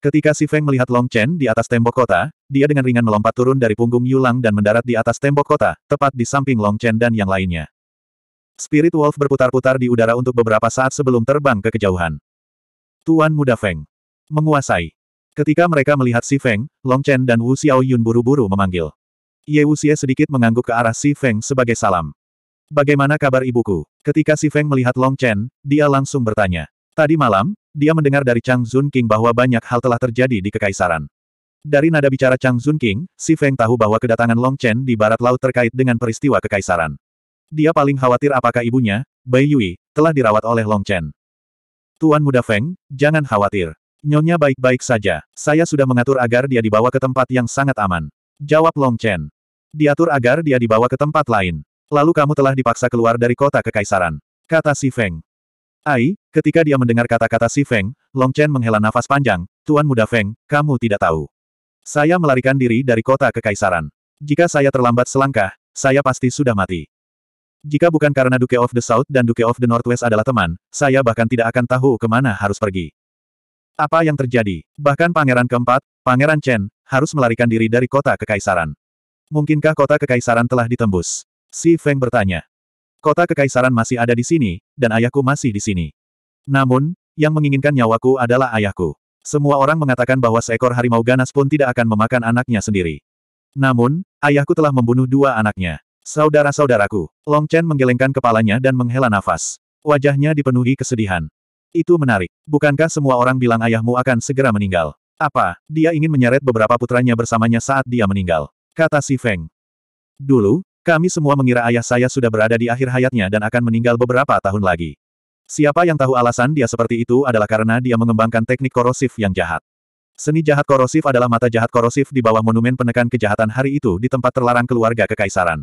Ketika Si Feng melihat Long Chen di atas tembok kota, dia dengan ringan melompat turun dari punggung Yulang dan mendarat di atas tembok kota, tepat di samping Long Chen dan yang lainnya. Spirit Wolf berputar-putar di udara untuk beberapa saat sebelum terbang ke kejauhan. Tuan Muda Feng. Menguasai. Ketika mereka melihat Si Feng, Long Chen dan Wu Xiao Yun buru-buru memanggil. Ye Wu Xie sedikit mengangguk ke arah Si Feng sebagai salam. Bagaimana kabar ibuku? Ketika Si Feng melihat Long Chen, dia langsung bertanya. Tadi malam, dia mendengar dari Chang Zun King bahwa banyak hal telah terjadi di kekaisaran. Dari nada bicara Chang Zun King, Si Feng tahu bahwa kedatangan Long Chen di barat laut terkait dengan peristiwa kekaisaran. Dia paling khawatir apakah ibunya, Bai Yui, telah dirawat oleh Long Chen. Tuan muda Feng, jangan khawatir. Nyonya baik-baik saja. Saya sudah mengatur agar dia dibawa ke tempat yang sangat aman. Jawab Long Chen. Diatur agar dia dibawa ke tempat lain. Lalu kamu telah dipaksa keluar dari kota kekaisaran. Kata Si Feng. Ai, ketika dia mendengar kata-kata si Feng, Long Chen menghela nafas panjang, Tuan Muda Feng, kamu tidak tahu. Saya melarikan diri dari kota kekaisaran. Jika saya terlambat selangkah, saya pasti sudah mati. Jika bukan karena Duke of the South dan Duke of the Northwest adalah teman, saya bahkan tidak akan tahu kemana harus pergi. Apa yang terjadi? Bahkan pangeran keempat, Pangeran Chen, harus melarikan diri dari kota kekaisaran. Mungkinkah kota kekaisaran telah ditembus? Si Feng bertanya. Kota kekaisaran masih ada di sini, dan ayahku masih di sini. Namun, yang menginginkan nyawaku adalah ayahku. Semua orang mengatakan bahwa seekor harimau ganas pun tidak akan memakan anaknya sendiri. Namun, ayahku telah membunuh dua anaknya. Saudara-saudaraku, Long Chen menggelengkan kepalanya dan menghela nafas. Wajahnya dipenuhi kesedihan. Itu menarik. Bukankah semua orang bilang ayahmu akan segera meninggal? Apa, dia ingin menyeret beberapa putranya bersamanya saat dia meninggal? Kata si Feng. Dulu, kami semua mengira ayah saya sudah berada di akhir hayatnya dan akan meninggal beberapa tahun lagi. Siapa yang tahu alasan dia seperti itu adalah karena dia mengembangkan teknik korosif yang jahat. Seni jahat korosif adalah mata jahat korosif di bawah monumen penekan kejahatan hari itu di tempat terlarang keluarga kekaisaran.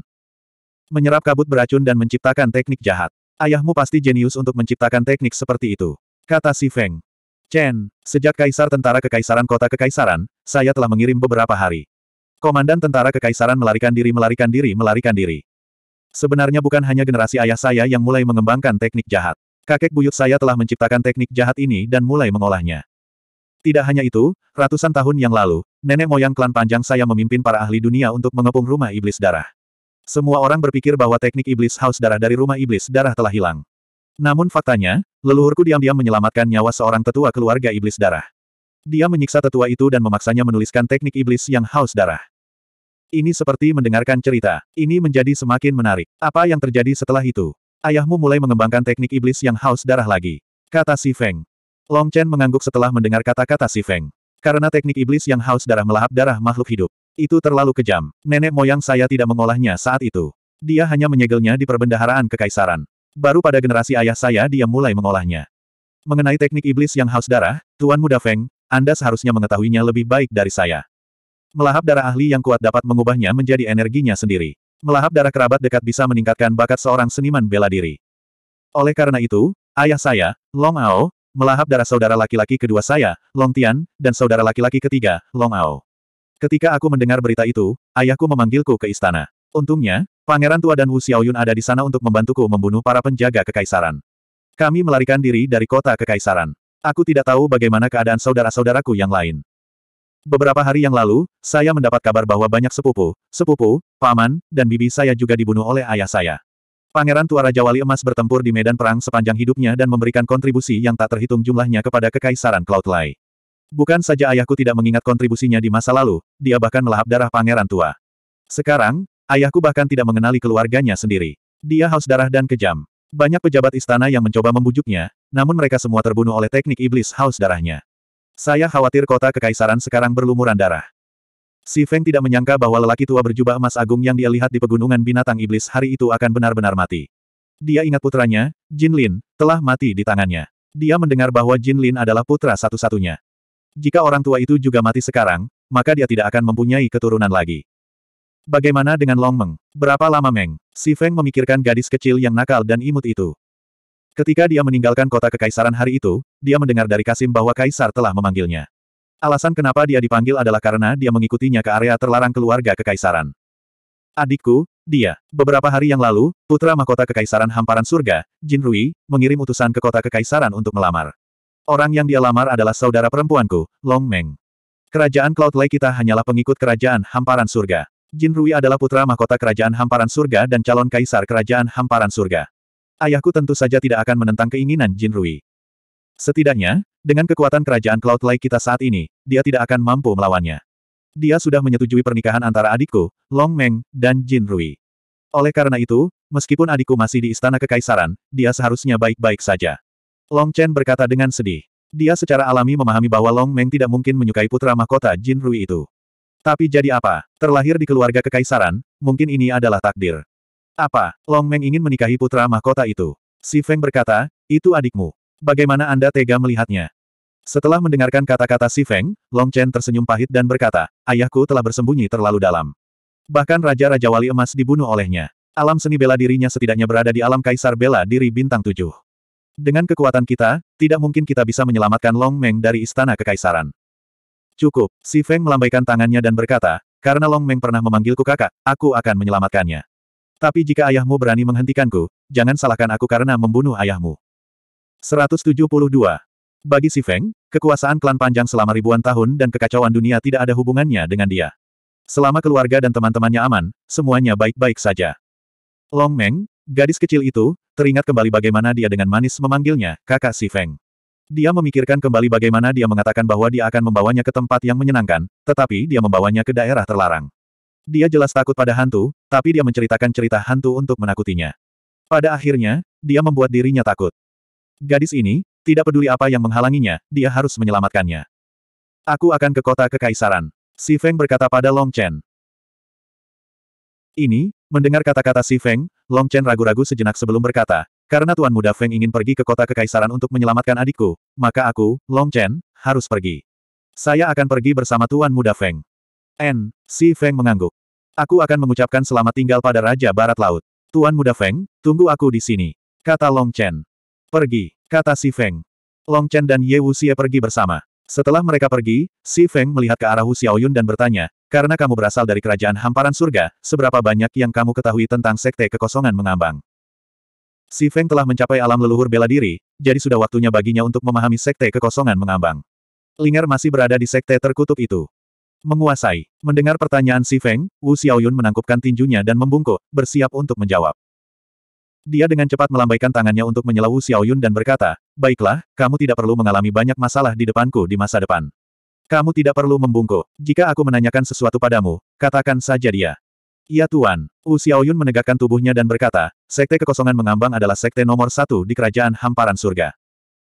Menyerap kabut beracun dan menciptakan teknik jahat. Ayahmu pasti jenius untuk menciptakan teknik seperti itu. Kata si Feng. Chen, sejak kaisar tentara kekaisaran kota kekaisaran, saya telah mengirim beberapa hari. Komandan tentara kekaisaran melarikan diri melarikan diri melarikan diri. Sebenarnya bukan hanya generasi ayah saya yang mulai mengembangkan teknik jahat. Kakek buyut saya telah menciptakan teknik jahat ini dan mulai mengolahnya. Tidak hanya itu, ratusan tahun yang lalu, nenek moyang klan panjang saya memimpin para ahli dunia untuk mengepung rumah iblis darah. Semua orang berpikir bahwa teknik iblis haus darah dari rumah iblis darah telah hilang. Namun faktanya, leluhurku diam-diam menyelamatkan nyawa seorang tetua keluarga iblis darah. Dia menyiksa tetua itu dan memaksanya menuliskan teknik iblis yang haus darah. Ini seperti mendengarkan cerita. Ini menjadi semakin menarik. Apa yang terjadi setelah itu? Ayahmu mulai mengembangkan teknik iblis yang haus darah lagi. Kata Si Feng. Long Chen mengangguk setelah mendengar kata-kata Si Feng. Karena teknik iblis yang haus darah melahap darah makhluk hidup. Itu terlalu kejam. Nenek moyang saya tidak mengolahnya saat itu. Dia hanya menyegelnya di perbendaharaan kekaisaran. Baru pada generasi ayah saya dia mulai mengolahnya. Mengenai teknik iblis yang haus darah, Tuan Muda Feng, anda seharusnya mengetahuinya lebih baik dari saya. Melahap darah ahli yang kuat dapat mengubahnya menjadi energinya sendiri. Melahap darah kerabat dekat bisa meningkatkan bakat seorang seniman bela diri. Oleh karena itu, ayah saya, Long Ao, melahap darah saudara laki-laki kedua saya, Long Tian, dan saudara laki-laki ketiga, Long Ao. Ketika aku mendengar berita itu, ayahku memanggilku ke istana. Untungnya, Pangeran Tua dan Wu Xiaoyun ada di sana untuk membantuku membunuh para penjaga kekaisaran. Kami melarikan diri dari kota kekaisaran. Aku tidak tahu bagaimana keadaan saudara-saudaraku yang lain. Beberapa hari yang lalu, saya mendapat kabar bahwa banyak sepupu, sepupu, paman, dan bibi saya juga dibunuh oleh ayah saya. Pangeran Tua Raja Wali Emas bertempur di medan perang sepanjang hidupnya dan memberikan kontribusi yang tak terhitung jumlahnya kepada Kekaisaran Cloud Lai. Bukan saja ayahku tidak mengingat kontribusinya di masa lalu, dia bahkan melahap darah Pangeran Tua. Sekarang, ayahku bahkan tidak mengenali keluarganya sendiri. Dia haus darah dan kejam. Banyak pejabat istana yang mencoba membujuknya, namun mereka semua terbunuh oleh teknik iblis haus darahnya. Saya khawatir kota kekaisaran sekarang berlumuran darah. Si Feng tidak menyangka bahwa lelaki tua berjubah emas agung yang dia lihat di pegunungan binatang iblis hari itu akan benar-benar mati. Dia ingat putranya, Jin Lin, telah mati di tangannya. Dia mendengar bahwa Jin Lin adalah putra satu-satunya. Jika orang tua itu juga mati sekarang, maka dia tidak akan mempunyai keturunan lagi. Bagaimana dengan Long Meng? Berapa lama Meng? Si Feng memikirkan gadis kecil yang nakal dan imut itu. Ketika dia meninggalkan kota kekaisaran hari itu, dia mendengar dari Kasim bahwa kaisar telah memanggilnya. Alasan kenapa dia dipanggil adalah karena dia mengikutinya ke area terlarang keluarga kekaisaran. Adikku, dia. Beberapa hari yang lalu, putra mahkota kekaisaran hamparan surga, Jin Rui, mengirim utusan ke kota kekaisaran untuk melamar. Orang yang dia lamar adalah saudara perempuanku, Long Meng. Kerajaan Cloud Lake kita hanyalah pengikut kerajaan hamparan surga. Jin Rui adalah putra mahkota Kerajaan Hamparan Surga dan calon kaisar Kerajaan Hamparan Surga. Ayahku tentu saja tidak akan menentang keinginan Jin Rui. Setidaknya, dengan kekuatan Kerajaan Cloud Lake kita saat ini, dia tidak akan mampu melawannya. Dia sudah menyetujui pernikahan antara adikku, Long Meng, dan Jin Rui. Oleh karena itu, meskipun adikku masih di Istana Kekaisaran, dia seharusnya baik-baik saja. Long Chen berkata dengan sedih. Dia secara alami memahami bahwa Long Meng tidak mungkin menyukai putra mahkota Jin Rui itu. Tapi jadi apa? Terlahir di keluarga kekaisaran, mungkin ini adalah takdir. Apa? Long Meng ingin menikahi putra mahkota itu. Si Feng berkata, itu adikmu. Bagaimana Anda tega melihatnya? Setelah mendengarkan kata-kata si Feng, Long Chen tersenyum pahit dan berkata, ayahku telah bersembunyi terlalu dalam. Bahkan Raja-Raja Wali Emas dibunuh olehnya. Alam seni bela dirinya setidaknya berada di alam kaisar bela diri bintang tujuh. Dengan kekuatan kita, tidak mungkin kita bisa menyelamatkan Long Meng dari istana kekaisaran. Cukup, si Feng melambaikan tangannya dan berkata, karena Long Meng pernah memanggilku kakak, aku akan menyelamatkannya. Tapi jika ayahmu berani menghentikanku, jangan salahkan aku karena membunuh ayahmu. 172. Bagi si Feng, kekuasaan klan panjang selama ribuan tahun dan kekacauan dunia tidak ada hubungannya dengan dia. Selama keluarga dan teman-temannya aman, semuanya baik-baik saja. Long Meng, gadis kecil itu, teringat kembali bagaimana dia dengan manis memanggilnya, kakak si Feng. Dia memikirkan kembali bagaimana dia mengatakan bahwa dia akan membawanya ke tempat yang menyenangkan, tetapi dia membawanya ke daerah terlarang. Dia jelas takut pada hantu, tapi dia menceritakan cerita hantu untuk menakutinya. Pada akhirnya, dia membuat dirinya takut. Gadis ini, tidak peduli apa yang menghalanginya, dia harus menyelamatkannya. Aku akan ke kota kekaisaran. Si Feng berkata pada Long Chen. Ini, mendengar kata-kata Si Feng, Long Chen ragu-ragu sejenak sebelum berkata, karena Tuan Muda Feng ingin pergi ke kota kekaisaran untuk menyelamatkan adikku, maka aku, Long Chen, harus pergi. Saya akan pergi bersama Tuan Muda Feng. N. Si Feng mengangguk. Aku akan mengucapkan selamat tinggal pada Raja Barat Laut. Tuan Muda Feng, tunggu aku di sini. Kata Long Chen. Pergi, kata Si Feng. Long Chen dan Ye Wu Wuxie pergi bersama. Setelah mereka pergi, Si Feng melihat ke arah Hu Xiaoyun dan bertanya, karena kamu berasal dari kerajaan hamparan surga, seberapa banyak yang kamu ketahui tentang sekte kekosongan mengambang? Si Feng telah mencapai alam leluhur bela diri, jadi sudah waktunya baginya untuk memahami sekte kekosongan mengambang. Linger masih berada di sekte terkutuk itu. Menguasai. Mendengar pertanyaan Si Feng, Wu Xiaoyun menangkupkan tinjunya dan membungkuk, bersiap untuk menjawab. Dia dengan cepat melambaikan tangannya untuk menyela Wu Xiaoyun dan berkata, Baiklah, kamu tidak perlu mengalami banyak masalah di depanku di masa depan. Kamu tidak perlu membungkuk. Jika aku menanyakan sesuatu padamu, katakan saja dia. Iya Tuan, U Xiaoyun menegakkan tubuhnya dan berkata, Sekte Kekosongan Mengambang adalah sekte nomor satu di Kerajaan Hamparan Surga.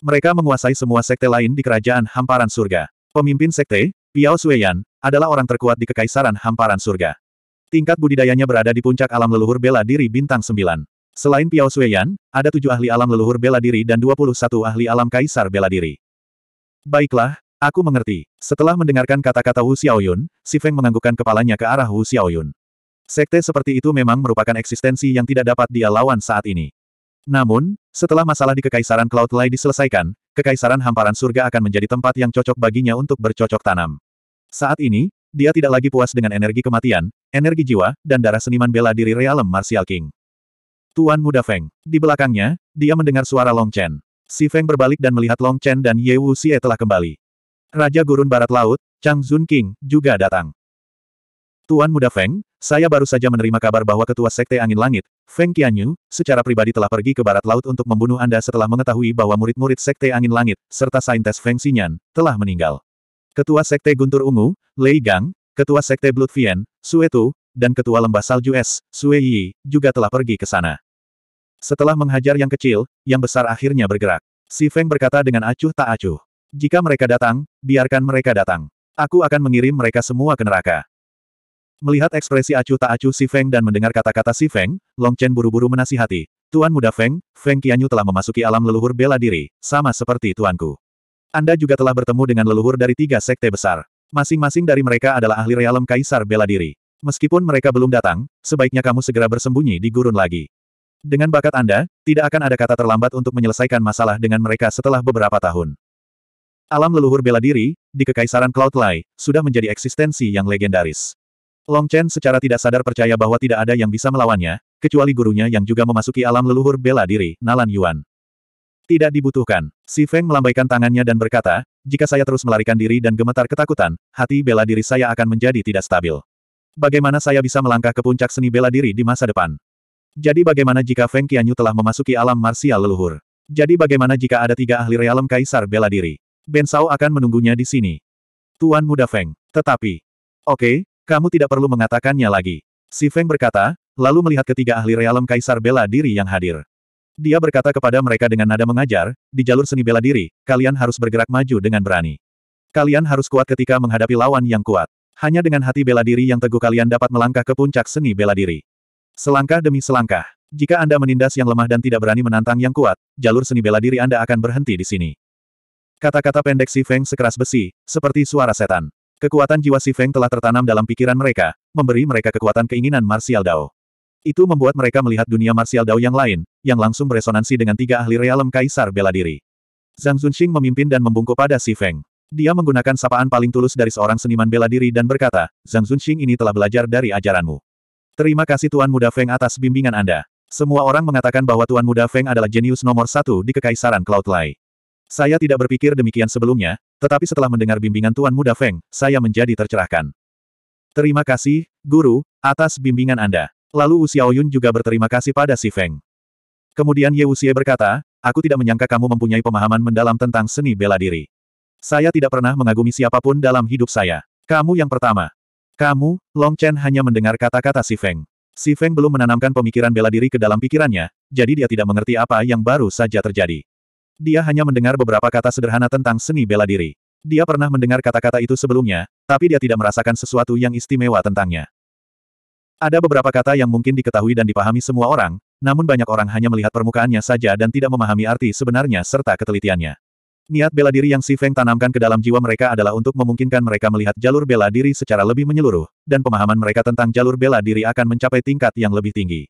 Mereka menguasai semua sekte lain di Kerajaan Hamparan Surga. Pemimpin sekte, Piao Suiyan, adalah orang terkuat di Kekaisaran Hamparan Surga. Tingkat budidayanya berada di puncak alam leluhur bela diri bintang Sembilan. Selain Piao Suiyan, ada tujuh ahli alam leluhur bela diri dan dua puluh satu ahli alam kaisar bela diri. Baiklah, aku mengerti. Setelah mendengarkan kata-kata Wu Xiaoyun, Si Feng menganggukkan kepalanya ke arah Wu Xiaoyun. Sekte seperti itu memang merupakan eksistensi yang tidak dapat dia lawan saat ini. Namun, setelah masalah di Kekaisaran Cloud Lai diselesaikan, Kekaisaran Hamparan Surga akan menjadi tempat yang cocok baginya untuk bercocok tanam. Saat ini, dia tidak lagi puas dengan energi kematian, energi jiwa, dan darah seniman bela diri realem Martial King. Tuan Muda Feng. Di belakangnya, dia mendengar suara Long Chen. Si Feng berbalik dan melihat Long Chen dan Ye Wu Xie telah kembali. Raja Gurun Barat Laut, Chang Zun King, juga datang. Tuan Muda Feng, saya baru saja menerima kabar bahwa Ketua Sekte Angin Langit, Feng Qianyu, secara pribadi telah pergi ke Barat Laut untuk membunuh Anda setelah mengetahui bahwa murid-murid Sekte Angin Langit, serta saintes Feng Xinyan, telah meninggal. Ketua Sekte Guntur Ungu, Lei Gang, Ketua Sekte Blood Vien, Sue Tu, dan Ketua Lembah Salju Es, Sue Yi, juga telah pergi ke sana. Setelah menghajar yang kecil, yang besar akhirnya bergerak. Si Feng berkata dengan acuh tak acuh. Jika mereka datang, biarkan mereka datang. Aku akan mengirim mereka semua ke neraka. Melihat ekspresi acuh tak acuh si Feng dan mendengar kata-kata si Feng, Long Chen buru-buru menasihati. Tuan muda Feng, Feng Qianyu telah memasuki alam leluhur bela diri, sama seperti tuanku. Anda juga telah bertemu dengan leluhur dari tiga sekte besar. Masing-masing dari mereka adalah ahli realem kaisar bela diri. Meskipun mereka belum datang, sebaiknya kamu segera bersembunyi di gurun lagi. Dengan bakat Anda, tidak akan ada kata terlambat untuk menyelesaikan masalah dengan mereka setelah beberapa tahun. Alam leluhur bela diri, di Kekaisaran Cloud Lai, sudah menjadi eksistensi yang legendaris. Long Chen secara tidak sadar percaya bahwa tidak ada yang bisa melawannya, kecuali gurunya yang juga memasuki alam leluhur bela diri, Nalan Yuan. Tidak dibutuhkan. Si Feng melambaikan tangannya dan berkata, jika saya terus melarikan diri dan gemetar ketakutan, hati bela diri saya akan menjadi tidak stabil. Bagaimana saya bisa melangkah ke puncak seni bela diri di masa depan? Jadi bagaimana jika Feng Qianyu telah memasuki alam marsial leluhur? Jadi bagaimana jika ada tiga ahli realem kaisar bela diri? Ben Sao akan menunggunya di sini. Tuan muda Feng. Tetapi, oke, kamu tidak perlu mengatakannya lagi. Si Feng berkata, lalu melihat ketiga ahli realem kaisar bela diri yang hadir. Dia berkata kepada mereka dengan nada mengajar, di jalur seni bela diri, kalian harus bergerak maju dengan berani. Kalian harus kuat ketika menghadapi lawan yang kuat. Hanya dengan hati bela diri yang teguh kalian dapat melangkah ke puncak seni bela diri. Selangkah demi selangkah. Jika Anda menindas yang lemah dan tidak berani menantang yang kuat, jalur seni bela diri Anda akan berhenti di sini. Kata-kata pendek Si Feng sekeras besi, seperti suara setan. Kekuatan jiwa Si Feng telah tertanam dalam pikiran mereka, memberi mereka kekuatan keinginan Martial Dao. Itu membuat mereka melihat dunia Martial Dao yang lain, yang langsung beresonansi dengan tiga ahli realem Kaisar bela diri. Zhang Zunxing memimpin dan membungkuk pada Si Feng. Dia menggunakan sapaan paling tulus dari seorang seniman bela diri dan berkata, Zhang Zunxing ini telah belajar dari ajaranmu. Terima kasih Tuan Muda Feng atas bimbingan Anda. Semua orang mengatakan bahwa Tuan Muda Feng adalah jenius nomor satu di Kekaisaran Cloud Lai. Saya tidak berpikir demikian sebelumnya, tetapi setelah mendengar bimbingan Tuan Muda Feng, saya menjadi tercerahkan. Terima kasih, Guru, atas bimbingan Anda. Lalu Wu Xiaoyun juga berterima kasih pada Si Feng. Kemudian Ye Wuxie berkata, aku tidak menyangka kamu mempunyai pemahaman mendalam tentang seni bela diri. Saya tidak pernah mengagumi siapapun dalam hidup saya. Kamu yang pertama. Kamu, Long Chen hanya mendengar kata-kata Si Feng. Si Feng belum menanamkan pemikiran bela diri ke dalam pikirannya, jadi dia tidak mengerti apa yang baru saja terjadi. Dia hanya mendengar beberapa kata sederhana tentang seni bela diri. Dia pernah mendengar kata-kata itu sebelumnya, tapi dia tidak merasakan sesuatu yang istimewa tentangnya. Ada beberapa kata yang mungkin diketahui dan dipahami semua orang, namun banyak orang hanya melihat permukaannya saja dan tidak memahami arti sebenarnya serta ketelitiannya. Niat bela diri yang Si Feng tanamkan ke dalam jiwa mereka adalah untuk memungkinkan mereka melihat jalur bela diri secara lebih menyeluruh, dan pemahaman mereka tentang jalur bela diri akan mencapai tingkat yang lebih tinggi.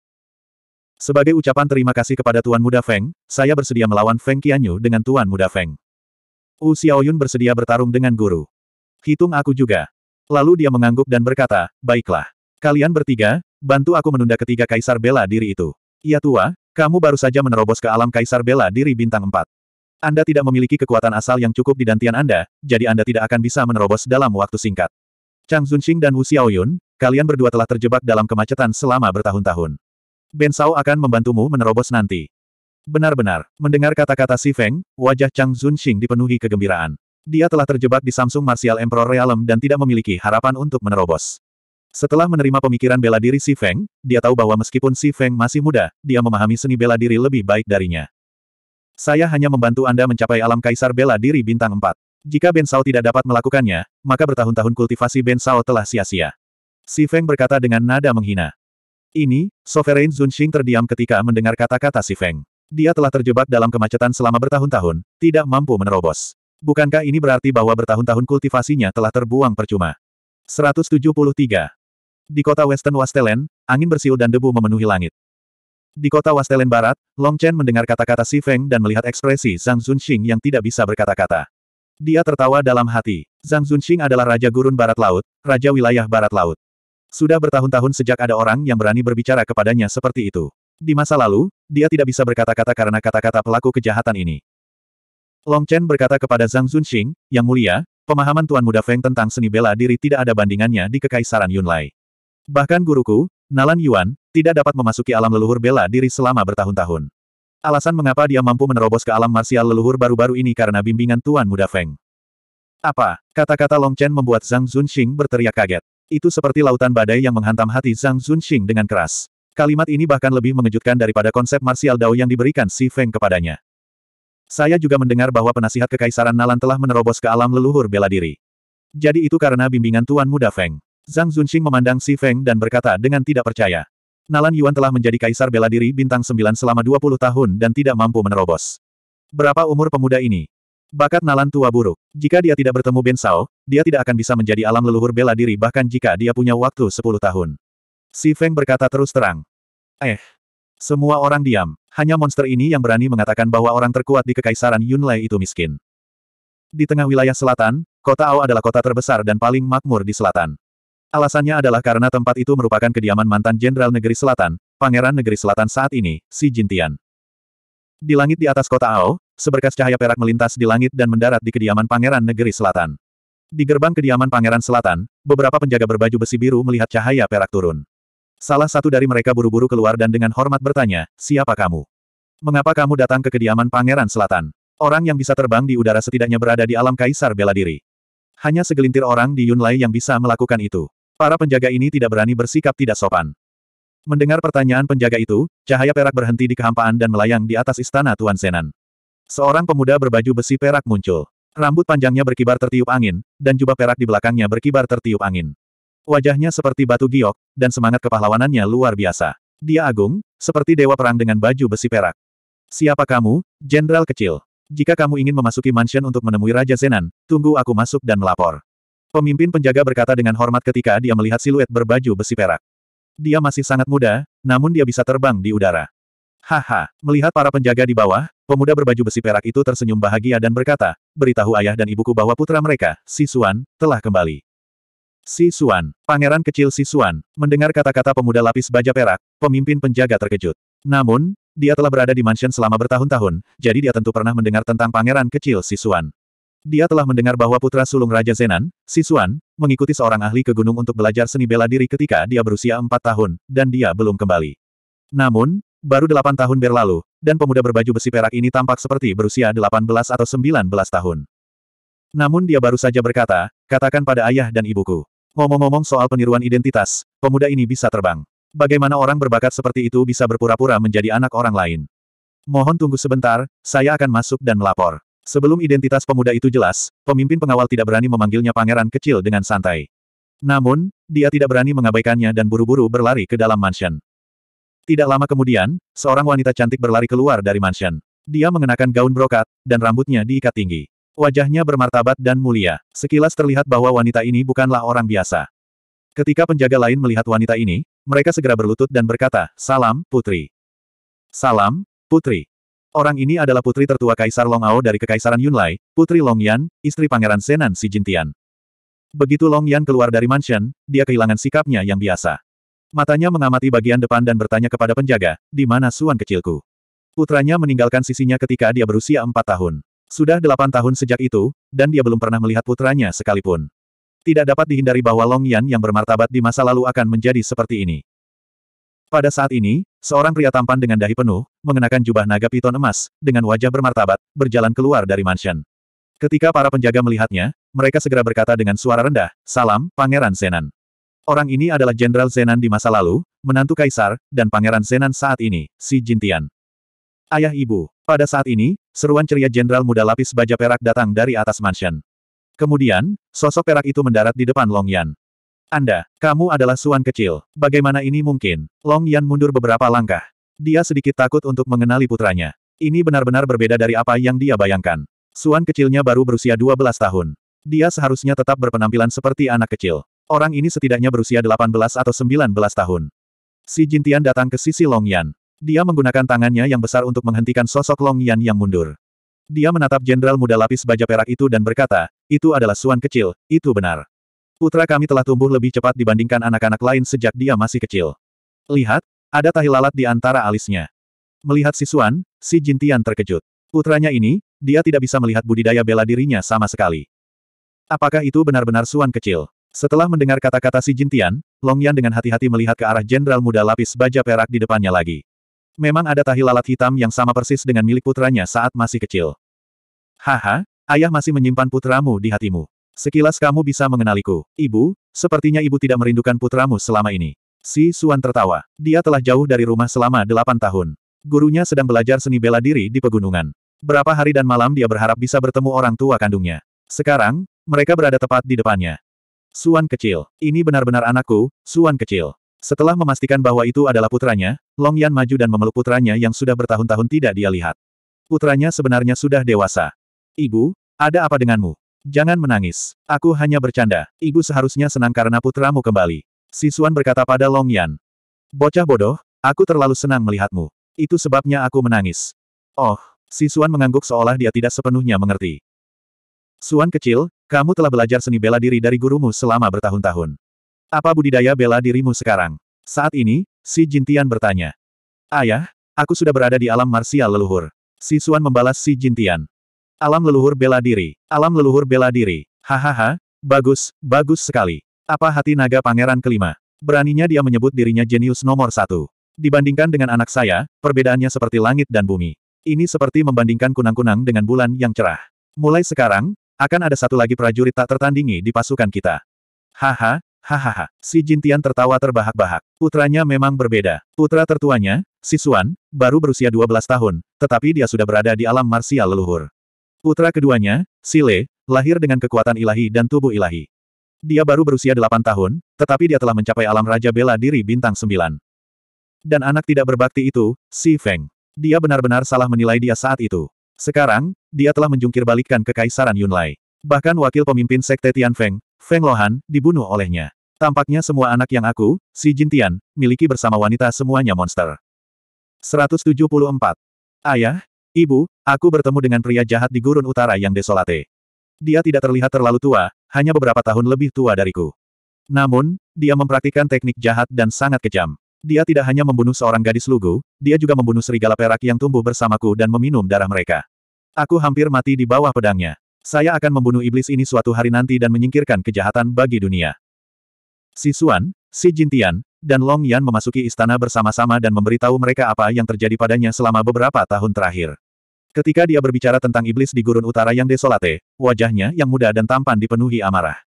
Sebagai ucapan terima kasih kepada Tuan Muda Feng, saya bersedia melawan Feng Qianyu dengan Tuan Muda Feng. Wu Xiaoyun bersedia bertarung dengan guru. Hitung aku juga. Lalu dia mengangguk dan berkata, baiklah. Kalian bertiga, bantu aku menunda ketiga kaisar bela diri itu. Ya tua, kamu baru saja menerobos ke alam kaisar bela diri bintang 4. Anda tidak memiliki kekuatan asal yang cukup di dantian Anda, jadi Anda tidak akan bisa menerobos dalam waktu singkat. Chang Zunxing dan Wu Xiaoyun, kalian berdua telah terjebak dalam kemacetan selama bertahun-tahun. Ben Sao akan membantumu menerobos nanti. Benar-benar, mendengar kata-kata Si Feng, wajah Chang Zunxing dipenuhi kegembiraan. Dia telah terjebak di Samsung Martial Emperor Realm dan tidak memiliki harapan untuk menerobos. Setelah menerima pemikiran bela diri Si Feng, dia tahu bahwa meskipun Si Feng masih muda, dia memahami seni bela diri lebih baik darinya. Saya hanya membantu Anda mencapai alam kaisar bela diri bintang 4. Jika Ben Sao tidak dapat melakukannya, maka bertahun-tahun kultivasi Ben Sao telah sia-sia. Si Feng berkata dengan nada menghina. Ini, Sovereign Zunxing terdiam ketika mendengar kata-kata si Feng. Dia telah terjebak dalam kemacetan selama bertahun-tahun, tidak mampu menerobos. Bukankah ini berarti bahwa bertahun-tahun kultivasinya telah terbuang percuma? 173. Di kota Western Wastelen, angin bersiul dan debu memenuhi langit. Di kota Wastelen Barat, Long Chen mendengar kata-kata Si Feng dan melihat ekspresi Zhang Zunxing yang tidak bisa berkata-kata. Dia tertawa dalam hati. Zhang Zunxing adalah Raja Gurun Barat Laut, Raja Wilayah Barat Laut. Sudah bertahun-tahun sejak ada orang yang berani berbicara kepadanya seperti itu. Di masa lalu, dia tidak bisa berkata-kata karena kata-kata pelaku kejahatan ini. Long Chen berkata kepada Zhang Zunxing, Yang mulia, pemahaman Tuan Muda Feng tentang seni bela diri tidak ada bandingannya di Kekaisaran Yunlai. Bahkan guruku, Nalan Yuan, tidak dapat memasuki alam leluhur bela diri selama bertahun-tahun. Alasan mengapa dia mampu menerobos ke alam marsial leluhur baru-baru ini karena bimbingan Tuan Muda Feng. Apa? Kata-kata Long Chen membuat Zhang Zunxing berteriak kaget. Itu seperti lautan badai yang menghantam hati Zhang Zunxing dengan keras. Kalimat ini bahkan lebih mengejutkan daripada konsep martial dao yang diberikan Si Feng kepadanya. Saya juga mendengar bahwa penasihat kekaisaran Nalan telah menerobos ke alam leluhur bela diri. Jadi itu karena bimbingan Tuan Muda Feng. Zhang Zunxing memandang Si Feng dan berkata dengan tidak percaya. Nalan Yuan telah menjadi kaisar bela diri bintang sembilan selama 20 tahun dan tidak mampu menerobos. Berapa umur pemuda ini? Bakat Nalan tua buruk. Jika dia tidak bertemu Ben Sao, dia tidak akan bisa menjadi alam leluhur bela diri bahkan jika dia punya waktu 10 tahun. Si Feng berkata terus terang. Eh. Semua orang diam. Hanya monster ini yang berani mengatakan bahwa orang terkuat di Kekaisaran Yunlei itu miskin. Di tengah wilayah selatan, kota Ao adalah kota terbesar dan paling makmur di selatan. Alasannya adalah karena tempat itu merupakan kediaman mantan Jenderal Negeri Selatan, Pangeran Negeri Selatan saat ini, Si Jintian. Di langit di atas kota Ao, Seberkas cahaya perak melintas di langit dan mendarat di kediaman Pangeran Negeri Selatan. Di gerbang kediaman Pangeran Selatan, beberapa penjaga berbaju besi biru melihat cahaya perak turun. Salah satu dari mereka buru-buru keluar dan dengan hormat bertanya, siapa kamu? Mengapa kamu datang ke kediaman Pangeran Selatan? Orang yang bisa terbang di udara setidaknya berada di alam kaisar bela diri. Hanya segelintir orang di Yunlai yang bisa melakukan itu. Para penjaga ini tidak berani bersikap tidak sopan. Mendengar pertanyaan penjaga itu, cahaya perak berhenti di kehampaan dan melayang di atas istana Tuan Zenan. Seorang pemuda berbaju besi perak muncul. Rambut panjangnya berkibar tertiup angin, dan jubah perak di belakangnya berkibar tertiup angin. Wajahnya seperti batu giok, dan semangat kepahlawanannya luar biasa. Dia agung, seperti dewa perang dengan baju besi perak. Siapa kamu, jenderal kecil? Jika kamu ingin memasuki mansion untuk menemui Raja Zenan, tunggu aku masuk dan melapor. Pemimpin penjaga berkata dengan hormat ketika dia melihat siluet berbaju besi perak. Dia masih sangat muda, namun dia bisa terbang di udara. Haha, melihat para penjaga di bawah, pemuda berbaju besi perak itu tersenyum bahagia dan berkata, beritahu ayah dan ibuku bahwa putra mereka, Si Suan, telah kembali. Si Suan, pangeran kecil Si Suan, mendengar kata-kata pemuda lapis baja perak, pemimpin penjaga terkejut. Namun, dia telah berada di mansion selama bertahun-tahun, jadi dia tentu pernah mendengar tentang pangeran kecil Si Suan. Dia telah mendengar bahwa putra sulung Raja Zenan, Si Suan, mengikuti seorang ahli ke gunung untuk belajar seni bela diri ketika dia berusia empat tahun, dan dia belum kembali. Namun, Baru delapan tahun berlalu, dan pemuda berbaju besi perak ini tampak seperti berusia delapan belas atau sembilan belas tahun. Namun dia baru saja berkata, katakan pada ayah dan ibuku. Ngomong-ngomong soal peniruan identitas, pemuda ini bisa terbang. Bagaimana orang berbakat seperti itu bisa berpura-pura menjadi anak orang lain? Mohon tunggu sebentar, saya akan masuk dan melapor. Sebelum identitas pemuda itu jelas, pemimpin pengawal tidak berani memanggilnya pangeran kecil dengan santai. Namun, dia tidak berani mengabaikannya dan buru-buru berlari ke dalam mansion. Tidak lama kemudian, seorang wanita cantik berlari keluar dari mansion. Dia mengenakan gaun brokat, dan rambutnya diikat tinggi. Wajahnya bermartabat dan mulia. Sekilas terlihat bahwa wanita ini bukanlah orang biasa. Ketika penjaga lain melihat wanita ini, mereka segera berlutut dan berkata, Salam, Putri. Salam, Putri. Orang ini adalah putri tertua Kaisar Long Ao dari Kekaisaran Yunlai, Putri Long Yan, istri Pangeran Senan Si Jintian. Begitu Yan keluar dari mansion, dia kehilangan sikapnya yang biasa. Matanya mengamati bagian depan dan bertanya kepada penjaga, di mana Suan kecilku? Putranya meninggalkan sisinya ketika dia berusia empat tahun. Sudah delapan tahun sejak itu, dan dia belum pernah melihat putranya sekalipun. Tidak dapat dihindari bahwa Long Yan yang bermartabat di masa lalu akan menjadi seperti ini. Pada saat ini, seorang pria tampan dengan dahi penuh, mengenakan jubah naga piton emas, dengan wajah bermartabat, berjalan keluar dari mansion. Ketika para penjaga melihatnya, mereka segera berkata dengan suara rendah, Salam, Pangeran Senan. Orang ini adalah Jenderal Zenan di masa lalu, menantu Kaisar, dan Pangeran Zenan saat ini, Si Jintian. Ayah ibu. Pada saat ini, seruan ceria Jenderal muda lapis baja perak datang dari atas mansion. Kemudian, sosok perak itu mendarat di depan Long Yan. Anda, kamu adalah Suan kecil. Bagaimana ini mungkin? Long Yan mundur beberapa langkah. Dia sedikit takut untuk mengenali putranya. Ini benar-benar berbeda dari apa yang dia bayangkan. Suan kecilnya baru berusia 12 tahun. Dia seharusnya tetap berpenampilan seperti anak kecil. Orang ini setidaknya berusia 18 atau 19 tahun. Si Jintian datang ke sisi Long Yan. Dia menggunakan tangannya yang besar untuk menghentikan sosok Long Yan yang mundur. Dia menatap jenderal muda lapis baja perak itu dan berkata, itu adalah suan kecil, itu benar. Putra kami telah tumbuh lebih cepat dibandingkan anak-anak lain sejak dia masih kecil. Lihat, ada tahi lalat di antara alisnya. Melihat si Suan, si Jintian terkejut. Putranya ini, dia tidak bisa melihat budidaya bela dirinya sama sekali. Apakah itu benar-benar Suan kecil? Setelah mendengar kata-kata si Jintian, Long Yan dengan hati-hati melihat ke arah jenderal muda lapis baja perak di depannya lagi. Memang ada tahi lalat hitam yang sama persis dengan milik putranya saat masih kecil. Haha, ayah masih menyimpan putramu di hatimu. Sekilas kamu bisa mengenaliku. Ibu, sepertinya ibu tidak merindukan putramu selama ini. Si Suan tertawa. Dia telah jauh dari rumah selama delapan tahun. Gurunya sedang belajar seni bela diri di pegunungan. Berapa hari dan malam dia berharap bisa bertemu orang tua kandungnya. Sekarang, mereka berada tepat di depannya. Suan kecil. Ini benar-benar anakku, Suan kecil. Setelah memastikan bahwa itu adalah putranya, Long Yan maju dan memeluk putranya yang sudah bertahun-tahun tidak dia lihat. Putranya sebenarnya sudah dewasa. Ibu, ada apa denganmu? Jangan menangis. Aku hanya bercanda. Ibu seharusnya senang karena putramu kembali. Si Suan berkata pada Long Yan. Bocah bodoh, aku terlalu senang melihatmu. Itu sebabnya aku menangis. Oh, si Suan mengangguk seolah dia tidak sepenuhnya mengerti. Suan kecil, kamu telah belajar seni bela diri dari gurumu selama bertahun-tahun. Apa budidaya bela dirimu sekarang? Saat ini, si Jintian bertanya. Ayah, aku sudah berada di alam marsial leluhur. Si Suan membalas si Jintian. Alam leluhur bela diri. Alam leluhur bela diri. Hahaha, bagus, bagus sekali. Apa hati naga pangeran kelima? Beraninya dia menyebut dirinya jenius nomor satu. Dibandingkan dengan anak saya, perbedaannya seperti langit dan bumi. Ini seperti membandingkan kunang-kunang dengan bulan yang cerah. Mulai sekarang, akan ada satu lagi prajurit tak tertandingi di pasukan kita. Haha, hahaha. Si Jintian tertawa terbahak-bahak. Putranya memang berbeda. Putra tertuanya, si Xuan, baru berusia 12 tahun, tetapi dia sudah berada di alam marsial leluhur. Putra keduanya, si Le, lahir dengan kekuatan ilahi dan tubuh ilahi. Dia baru berusia 8 tahun, tetapi dia telah mencapai alam Raja Bela Diri Bintang 9. Dan anak tidak berbakti itu, si Feng. Dia benar-benar salah menilai dia saat itu. Sekarang, dia telah menjungkir balikkan kekaisaran Yunlai. Bahkan wakil pemimpin sekte Tian Feng Feng Lohan, dibunuh olehnya. Tampaknya semua anak yang aku, si Jintian, miliki bersama wanita semuanya monster. 174. Ayah, ibu, aku bertemu dengan pria jahat di gurun utara yang desolate. Dia tidak terlihat terlalu tua, hanya beberapa tahun lebih tua dariku. Namun, dia mempraktikkan teknik jahat dan sangat kejam. Dia tidak hanya membunuh seorang gadis lugu, dia juga membunuh serigala perak yang tumbuh bersamaku dan meminum darah mereka. Aku hampir mati di bawah pedangnya. Saya akan membunuh iblis ini suatu hari nanti dan menyingkirkan kejahatan bagi dunia. Si Xuan, Si Jintian, dan Long Yan memasuki istana bersama-sama dan memberitahu mereka apa yang terjadi padanya selama beberapa tahun terakhir. Ketika dia berbicara tentang iblis di gurun utara yang desolate, wajahnya yang muda dan tampan dipenuhi amarah.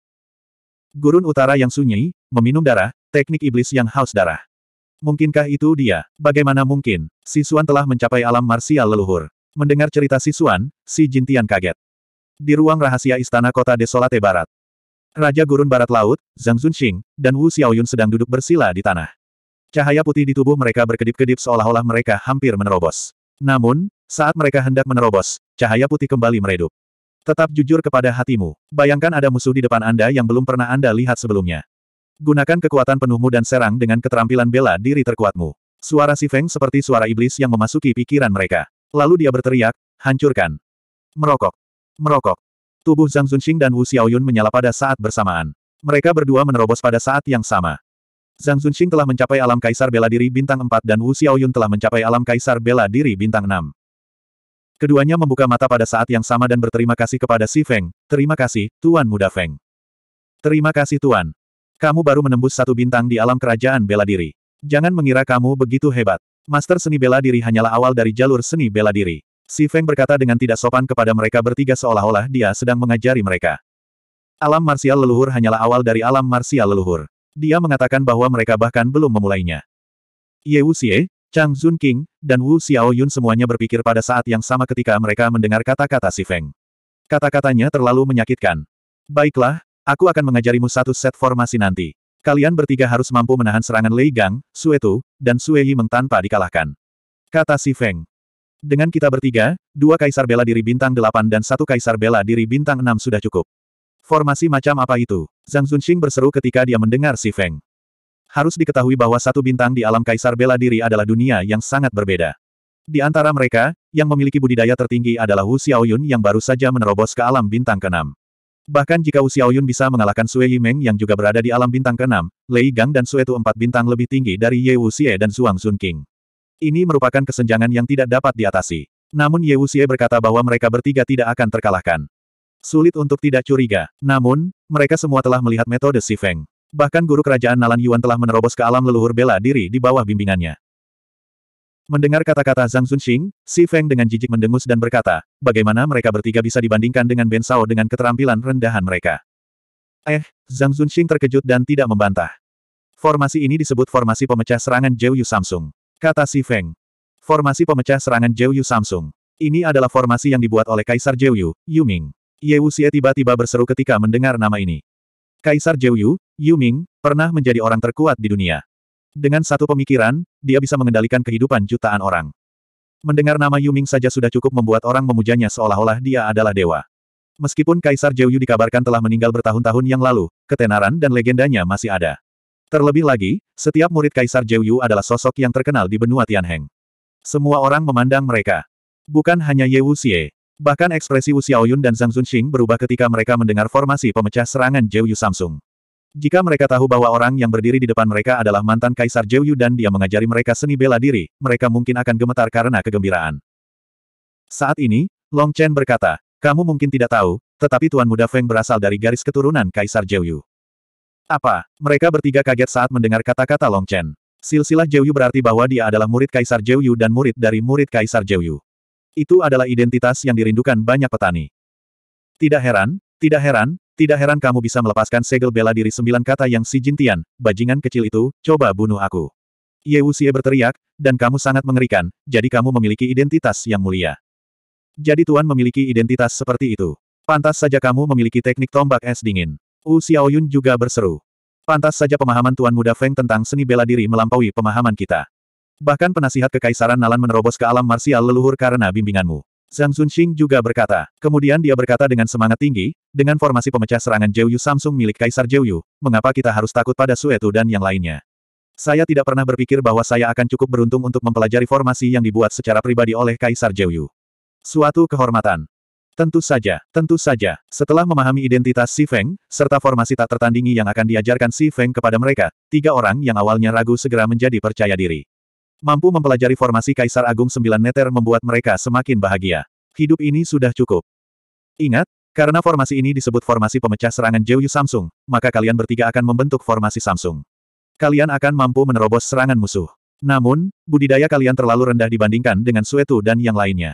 Gurun utara yang sunyi, meminum darah, teknik iblis yang haus darah. Mungkinkah itu dia? Bagaimana mungkin? Si Suan telah mencapai alam marsial leluhur. Mendengar cerita Si Suan, si Jintian kaget. Di ruang rahasia istana kota Desolate Barat. Raja Gurun Barat Laut, Zhang Zunxing, dan Wu Xiaoyun sedang duduk bersila di tanah. Cahaya putih di tubuh mereka berkedip-kedip seolah-olah mereka hampir menerobos. Namun, saat mereka hendak menerobos, cahaya putih kembali meredup. Tetap jujur kepada hatimu. Bayangkan ada musuh di depan Anda yang belum pernah Anda lihat sebelumnya. Gunakan kekuatan penuhmu dan serang dengan keterampilan bela diri terkuatmu. Suara si Feng seperti suara iblis yang memasuki pikiran mereka. Lalu dia berteriak, hancurkan. Merokok. Merokok. Tubuh Zhang Zunxing dan Wu Xiaoyun menyala pada saat bersamaan. Mereka berdua menerobos pada saat yang sama. Zhang Zunxing telah mencapai alam kaisar bela diri bintang 4 dan Wu Xiaoyun telah mencapai alam kaisar bela diri bintang 6. Keduanya membuka mata pada saat yang sama dan berterima kasih kepada si Feng. Terima kasih, Tuan Muda Feng. Terima kasih Tuan, kamu baru menembus satu bintang di alam kerajaan bela diri. Jangan mengira kamu begitu hebat. Master seni bela diri hanyalah awal dari jalur seni bela diri. Si Feng berkata dengan tidak sopan kepada mereka bertiga seolah-olah dia sedang mengajari mereka. Alam marsial leluhur hanyalah awal dari alam marsial leluhur. Dia mengatakan bahwa mereka bahkan belum memulainya. Ye Wu Xie, Chang Zun King, dan Wu Xiao Yun semuanya berpikir pada saat yang sama ketika mereka mendengar kata-kata Si Feng. Kata-katanya terlalu menyakitkan. Baiklah, Aku akan mengajarimu satu set formasi nanti. Kalian bertiga harus mampu menahan serangan Lei Gang, Sue Tu, dan Sue Yimeng tanpa dikalahkan. Kata Si Feng. Dengan kita bertiga, dua kaisar bela diri bintang Delapan dan satu kaisar bela diri bintang Enam sudah cukup. Formasi macam apa itu? Zhang Zunxing berseru ketika dia mendengar Si Feng. Harus diketahui bahwa satu bintang di alam kaisar bela diri adalah dunia yang sangat berbeda. Di antara mereka, yang memiliki budidaya tertinggi adalah Wu Xiaoyun yang baru saja menerobos ke alam bintang keenam. Bahkan jika Wu Xiaoyun bisa mengalahkan Sue Yimeng yang juga berada di alam bintang ke Lei Gang dan Sue Tu empat bintang lebih tinggi dari Ye Wu Xie dan Zhuang Zunqing. Ini merupakan kesenjangan yang tidak dapat diatasi. Namun Ye Wu Xie berkata bahwa mereka bertiga tidak akan terkalahkan. Sulit untuk tidak curiga. Namun, mereka semua telah melihat metode Si Feng. Bahkan guru kerajaan Nalan Yuan telah menerobos ke alam leluhur bela diri di bawah bimbingannya. Mendengar kata-kata Zhang Zunxing, Si Feng dengan jijik mendengus dan berkata, bagaimana mereka bertiga bisa dibandingkan dengan Ben Sao dengan keterampilan rendahan mereka. Eh, Zhang Zunxing terkejut dan tidak membantah. Formasi ini disebut formasi pemecah serangan Zhou Yu Samsung. Kata Si Feng. Formasi pemecah serangan Zhou Yu Samsung. Ini adalah formasi yang dibuat oleh Kaisar Zhou Yu, Yu Ming. Ye Wuxie tiba-tiba berseru ketika mendengar nama ini. Kaisar Zhou Yu, Yu Ming, pernah menjadi orang terkuat di dunia. Dengan satu pemikiran, dia bisa mengendalikan kehidupan jutaan orang. Mendengar nama Yuming saja sudah cukup membuat orang memujanya seolah-olah dia adalah dewa. Meskipun Kaisar Yu dikabarkan telah meninggal bertahun-tahun yang lalu, ketenaran dan legendanya masih ada. Terlebih lagi, setiap murid Kaisar Yu adalah sosok yang terkenal di benua Tianheng. Semua orang memandang mereka. Bukan hanya Ye Wu Xie, Bahkan ekspresi Wu Xiaoyun dan Zhang Zunxing berubah ketika mereka mendengar formasi pemecah serangan Yu Samsung. Jika mereka tahu bahwa orang yang berdiri di depan mereka adalah mantan Kaisar Jeyu dan dia mengajari mereka seni bela diri, mereka mungkin akan gemetar karena kegembiraan. Saat ini, Long Chen berkata, kamu mungkin tidak tahu, tetapi Tuan Muda Feng berasal dari garis keturunan Kaisar Jeyu. Apa? Mereka bertiga kaget saat mendengar kata-kata Long Chen. Silsilah Jeyu berarti bahwa dia adalah murid Kaisar Jeyu dan murid dari murid Kaisar Jeyu. Itu adalah identitas yang dirindukan banyak petani. Tidak heran, tidak heran, tidak heran kamu bisa melepaskan segel bela diri sembilan kata yang si Jintian, bajingan kecil itu, coba bunuh aku. Ye Wuxie berteriak, dan kamu sangat mengerikan, jadi kamu memiliki identitas yang mulia. Jadi Tuan memiliki identitas seperti itu. Pantas saja kamu memiliki teknik tombak es dingin. Wu Xiaoyun juga berseru. Pantas saja pemahaman Tuan Muda Feng tentang seni bela diri melampaui pemahaman kita. Bahkan penasihat kekaisaran Nalan menerobos ke alam marsial leluhur karena bimbinganmu. Zhang Zunxing juga berkata. Kemudian dia berkata dengan semangat tinggi, dengan formasi pemecah serangan Jeyu Samsung milik Kaisar Jeyu, mengapa kita harus takut pada Suetu dan yang lainnya? Saya tidak pernah berpikir bahwa saya akan cukup beruntung untuk mempelajari formasi yang dibuat secara pribadi oleh Kaisar Jeyu. Suatu kehormatan. Tentu saja, tentu saja. Setelah memahami identitas Si Feng, serta formasi tak tertandingi yang akan diajarkan Si Feng kepada mereka, tiga orang yang awalnya ragu segera menjadi percaya diri. Mampu mempelajari formasi Kaisar Agung Sembilan Neter membuat mereka semakin bahagia. Hidup ini sudah cukup. Ingat, karena formasi ini disebut formasi pemecah serangan Jeyu Samsung, maka kalian bertiga akan membentuk formasi Samsung. Kalian akan mampu menerobos serangan musuh. Namun, budidaya kalian terlalu rendah dibandingkan dengan Suetu dan yang lainnya.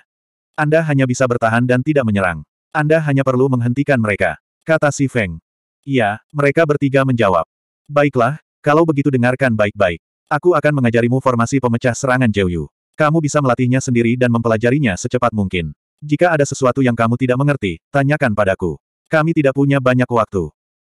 Anda hanya bisa bertahan dan tidak menyerang. Anda hanya perlu menghentikan mereka, kata Si Feng. Ya, mereka bertiga menjawab. Baiklah, kalau begitu dengarkan baik-baik. Aku akan mengajarimu formasi pemecah serangan Jiuyu. Kamu bisa melatihnya sendiri dan mempelajarinya secepat mungkin. Jika ada sesuatu yang kamu tidak mengerti, tanyakan padaku. Kami tidak punya banyak waktu.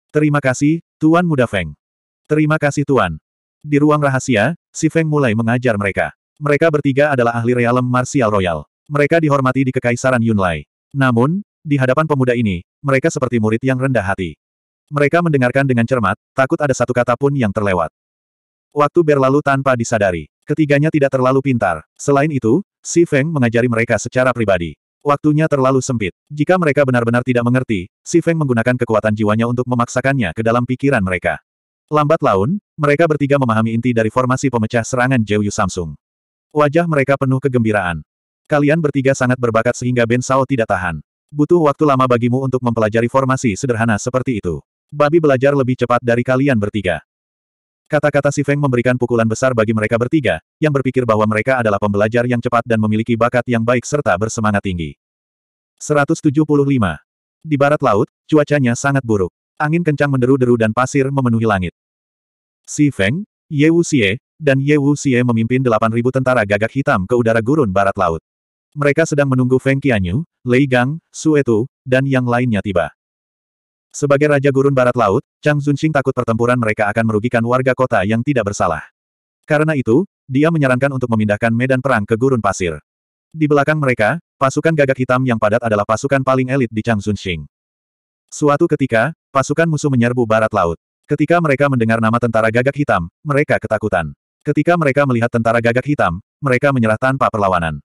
Terima kasih, Tuan Muda Feng. Terima kasih Tuan. Di ruang rahasia, si Feng mulai mengajar mereka. Mereka bertiga adalah ahli realem martial royal. Mereka dihormati di Kekaisaran Yunlai. Namun, di hadapan pemuda ini, mereka seperti murid yang rendah hati. Mereka mendengarkan dengan cermat, takut ada satu kata pun yang terlewat. Waktu berlalu tanpa disadari. Ketiganya tidak terlalu pintar. Selain itu, Si Feng mengajari mereka secara pribadi. Waktunya terlalu sempit. Jika mereka benar-benar tidak mengerti, Si Feng menggunakan kekuatan jiwanya untuk memaksakannya ke dalam pikiran mereka. Lambat laun, mereka bertiga memahami inti dari formasi pemecah serangan Jiu Samsung. Wajah mereka penuh kegembiraan. Kalian bertiga sangat berbakat sehingga Ben Sao tidak tahan. Butuh waktu lama bagimu untuk mempelajari formasi sederhana seperti itu. Babi belajar lebih cepat dari kalian bertiga. Kata-kata Si Feng memberikan pukulan besar bagi mereka bertiga, yang berpikir bahwa mereka adalah pembelajar yang cepat dan memiliki bakat yang baik serta bersemangat tinggi. 175. Di barat laut, cuacanya sangat buruk. Angin kencang menderu-deru dan pasir memenuhi langit. Si Feng, Ye Wu Xie, dan Ye Wu Xie memimpin 8.000 tentara gagak hitam ke udara gurun barat laut. Mereka sedang menunggu Feng Qianyu, Lei Gang, Su Etu, dan yang lainnya tiba. Sebagai Raja Gurun Barat Laut, Chang Zunxing takut pertempuran mereka akan merugikan warga kota yang tidak bersalah. Karena itu, dia menyarankan untuk memindahkan medan perang ke gurun pasir. Di belakang mereka, pasukan gagak hitam yang padat adalah pasukan paling elit di Chang Zunxing. Suatu ketika, pasukan musuh menyerbu barat laut. Ketika mereka mendengar nama tentara gagak hitam, mereka ketakutan. Ketika mereka melihat tentara gagak hitam, mereka menyerah tanpa perlawanan.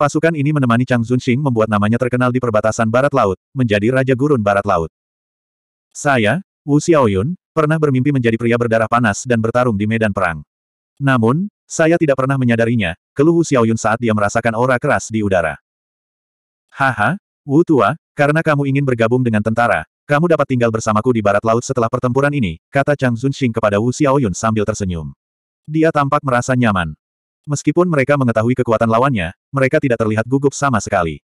Pasukan ini menemani Chang Zunxing membuat namanya terkenal di perbatasan barat laut, menjadi Raja Gurun Barat Laut. Saya, Wu Xiaoyun, pernah bermimpi menjadi pria berdarah panas dan bertarung di medan perang. Namun, saya tidak pernah menyadarinya, keluh Wu Xiaoyun saat dia merasakan aura keras di udara. Haha, Wu Tua, karena kamu ingin bergabung dengan tentara, kamu dapat tinggal bersamaku di barat laut setelah pertempuran ini, kata Chang Zunxing kepada Wu Xiaoyun sambil tersenyum. Dia tampak merasa nyaman. Meskipun mereka mengetahui kekuatan lawannya, mereka tidak terlihat gugup sama sekali.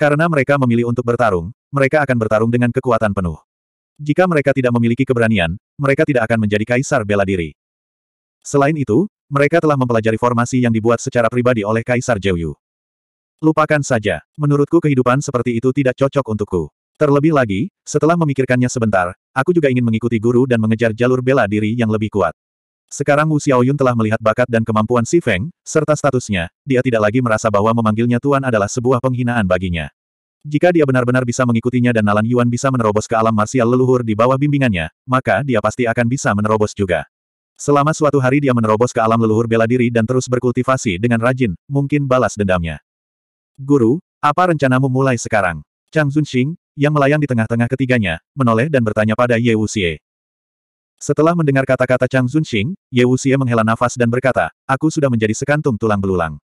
Karena mereka memilih untuk bertarung, mereka akan bertarung dengan kekuatan penuh. Jika mereka tidak memiliki keberanian, mereka tidak akan menjadi kaisar bela diri. Selain itu, mereka telah mempelajari formasi yang dibuat secara pribadi oleh Kaisar Jeyu. Lupakan saja, menurutku kehidupan seperti itu tidak cocok untukku. Terlebih lagi, setelah memikirkannya sebentar, aku juga ingin mengikuti guru dan mengejar jalur bela diri yang lebih kuat. Sekarang Wu Xiaoyun telah melihat bakat dan kemampuan Si Feng, serta statusnya, dia tidak lagi merasa bahwa memanggilnya Tuan adalah sebuah penghinaan baginya. Jika dia benar-benar bisa mengikutinya dan Nalan Yuan bisa menerobos ke alam marsial leluhur di bawah bimbingannya, maka dia pasti akan bisa menerobos juga. Selama suatu hari dia menerobos ke alam leluhur bela diri dan terus berkultivasi dengan rajin, mungkin balas dendamnya. Guru, apa rencanamu mulai sekarang? Chang Zunxing, yang melayang di tengah-tengah ketiganya, menoleh dan bertanya pada Ye Wuxie. Setelah mendengar kata-kata Chang Zunxing, Ye Wuxie menghela nafas dan berkata, aku sudah menjadi sekantung tulang belulang.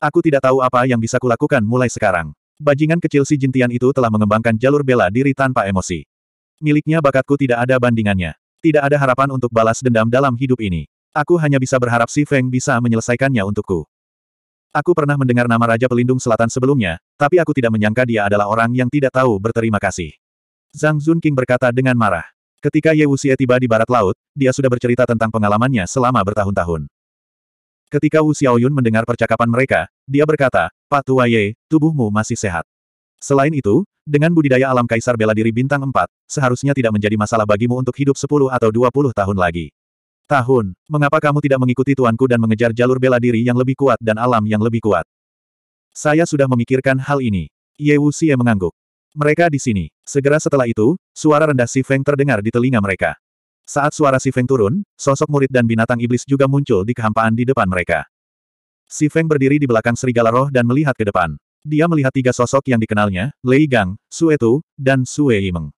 Aku tidak tahu apa yang bisa kulakukan mulai sekarang. Bajingan kecil si Jintian itu telah mengembangkan jalur bela diri tanpa emosi. Miliknya bakatku tidak ada bandingannya. Tidak ada harapan untuk balas dendam dalam hidup ini. Aku hanya bisa berharap si Feng bisa menyelesaikannya untukku. Aku pernah mendengar nama Raja Pelindung Selatan sebelumnya, tapi aku tidak menyangka dia adalah orang yang tidak tahu berterima kasih. Zhang Zunqing berkata dengan marah. Ketika Ye Wuxie tiba di barat laut, dia sudah bercerita tentang pengalamannya selama bertahun-tahun. Ketika Wu Xiaoyun mendengar percakapan mereka, dia berkata, Pak Tua Ye, tubuhmu masih sehat. Selain itu, dengan budidaya alam kaisar bela diri bintang 4, seharusnya tidak menjadi masalah bagimu untuk hidup 10 atau 20 tahun lagi. Tahun, mengapa kamu tidak mengikuti tuanku dan mengejar jalur bela diri yang lebih kuat dan alam yang lebih kuat? Saya sudah memikirkan hal ini. Ye Wu Xie mengangguk. Mereka di sini. Segera setelah itu, suara rendah Si Feng terdengar di telinga mereka. Saat suara Si Feng turun, sosok murid dan binatang iblis juga muncul di kehampaan di depan mereka. Si Feng berdiri di belakang serigala roh dan melihat ke depan. Dia melihat tiga sosok yang dikenalnya, Lei Gang, Sue Tu, dan Sue Yimeng.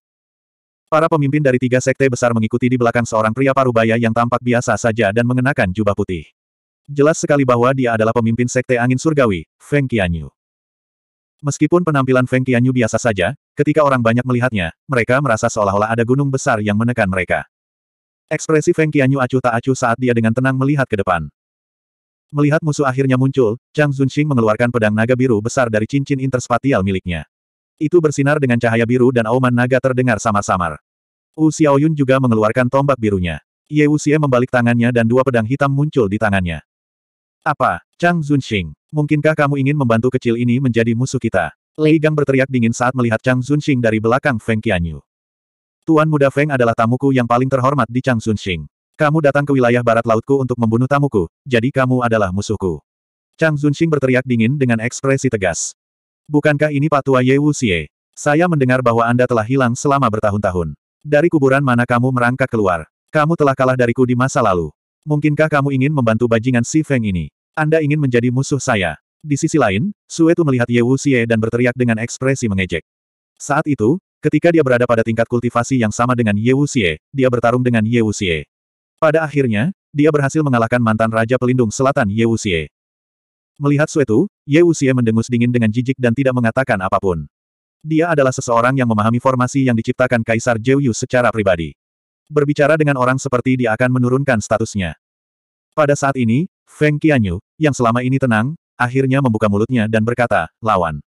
Para pemimpin dari tiga sekte besar mengikuti di belakang seorang pria parubaya yang tampak biasa saja dan mengenakan jubah putih. Jelas sekali bahwa dia adalah pemimpin sekte angin surgawi, Feng Qianyu. Meskipun penampilan Feng Qianyu biasa saja, ketika orang banyak melihatnya, mereka merasa seolah-olah ada gunung besar yang menekan mereka. Ekspresi Feng Qianyu acuh tak acuh saat dia dengan tenang melihat ke depan. Melihat musuh akhirnya muncul, Chang Zunxing mengeluarkan pedang naga biru besar dari cincin interspatial miliknya. Itu bersinar dengan cahaya biru dan auman naga terdengar samar-samar. Wu Xiaoyun juga mengeluarkan tombak birunya. Ye Xie membalik tangannya dan dua pedang hitam muncul di tangannya. Apa, Chang Zunxing, mungkinkah kamu ingin membantu kecil ini menjadi musuh kita? Li Gang berteriak dingin saat melihat Chang Zunxing dari belakang Feng Qianyu. Tuan Muda Feng adalah tamuku yang paling terhormat di Changsun Xing. Kamu datang ke wilayah barat lautku untuk membunuh tamuku, jadi kamu adalah musuhku. Chang Zunxing berteriak dingin dengan ekspresi tegas. Bukankah ini Patua Ye Wuxie? Saya mendengar bahwa Anda telah hilang selama bertahun-tahun. Dari kuburan mana kamu merangkak keluar? Kamu telah kalah dariku di masa lalu. Mungkinkah kamu ingin membantu bajingan si Feng ini? Anda ingin menjadi musuh saya. Di sisi lain, Suetu melihat Ye Wuxie dan berteriak dengan ekspresi mengejek. Saat itu, Ketika dia berada pada tingkat kultivasi yang sama dengan Ye Wuxie, dia bertarung dengan Ye Wuxie. Pada akhirnya, dia berhasil mengalahkan mantan Raja Pelindung Selatan Ye Wuxie. Melihat Suetu, Ye Wuxie mendengus dingin dengan jijik dan tidak mengatakan apapun. Dia adalah seseorang yang memahami formasi yang diciptakan Kaisar Yu secara pribadi. Berbicara dengan orang seperti dia akan menurunkan statusnya. Pada saat ini, Feng Qianyu, yang selama ini tenang, akhirnya membuka mulutnya dan berkata, lawan.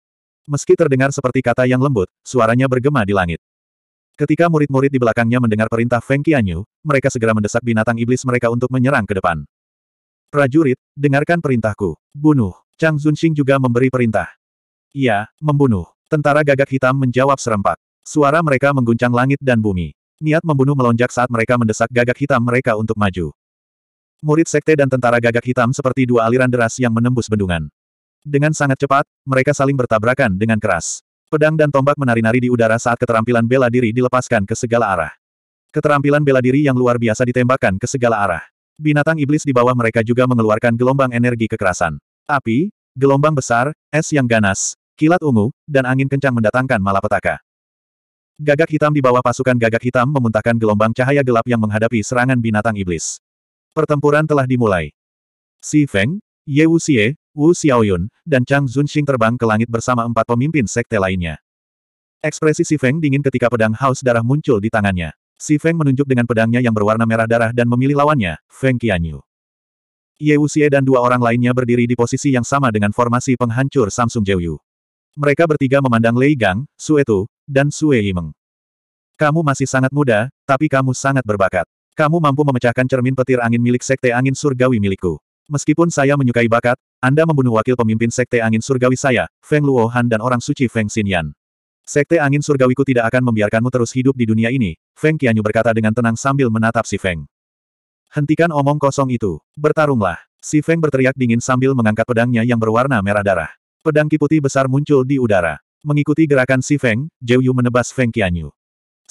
Meski terdengar seperti kata yang lembut, suaranya bergema di langit. Ketika murid-murid di belakangnya mendengar perintah Feng Qianyu, mereka segera mendesak binatang iblis mereka untuk menyerang ke depan. Prajurit, dengarkan perintahku. Bunuh. Chang Zunxing juga memberi perintah. Ya, membunuh. Tentara gagak hitam menjawab serempak. Suara mereka mengguncang langit dan bumi. Niat membunuh melonjak saat mereka mendesak gagak hitam mereka untuk maju. Murid sekte dan tentara gagak hitam seperti dua aliran deras yang menembus bendungan. Dengan sangat cepat, mereka saling bertabrakan dengan keras. Pedang dan tombak menari-nari di udara saat keterampilan bela diri dilepaskan ke segala arah. Keterampilan bela diri yang luar biasa ditembakkan ke segala arah. Binatang iblis di bawah mereka juga mengeluarkan gelombang energi kekerasan. Api, gelombang besar, es yang ganas, kilat ungu, dan angin kencang mendatangkan malapetaka. Gagak hitam di bawah pasukan gagak hitam memuntahkan gelombang cahaya gelap yang menghadapi serangan binatang iblis. Pertempuran telah dimulai. Si Feng, Ye Wuxie, Wu Xiaoyun, dan Chang Zunxing terbang ke langit bersama empat pemimpin sekte lainnya. Ekspresi Si Feng dingin ketika pedang haus darah muncul di tangannya. Si Feng menunjuk dengan pedangnya yang berwarna merah darah dan memilih lawannya, Feng Qianyu. Ye Wuxie dan dua orang lainnya berdiri di posisi yang sama dengan formasi penghancur Samsung Jeyu. Mereka bertiga memandang Lei Gang, Sue dan Sue Yimeng. Kamu masih sangat muda, tapi kamu sangat berbakat. Kamu mampu memecahkan cermin petir angin milik Sekte Angin Surgawi milikku. Meskipun saya menyukai bakat, Anda membunuh wakil pemimpin Sekte Angin Surgawi saya, Feng Luohan dan orang suci Feng Xinyan. Sekte Angin Surgawiku tidak akan membiarkanmu terus hidup di dunia ini, Feng Qianyu berkata dengan tenang sambil menatap si Feng. Hentikan omong kosong itu, bertarunglah. Si Feng berteriak dingin sambil mengangkat pedangnya yang berwarna merah darah. Pedang kiputi besar muncul di udara. Mengikuti gerakan si Feng, Zhou Yu menebas Feng Qianyu.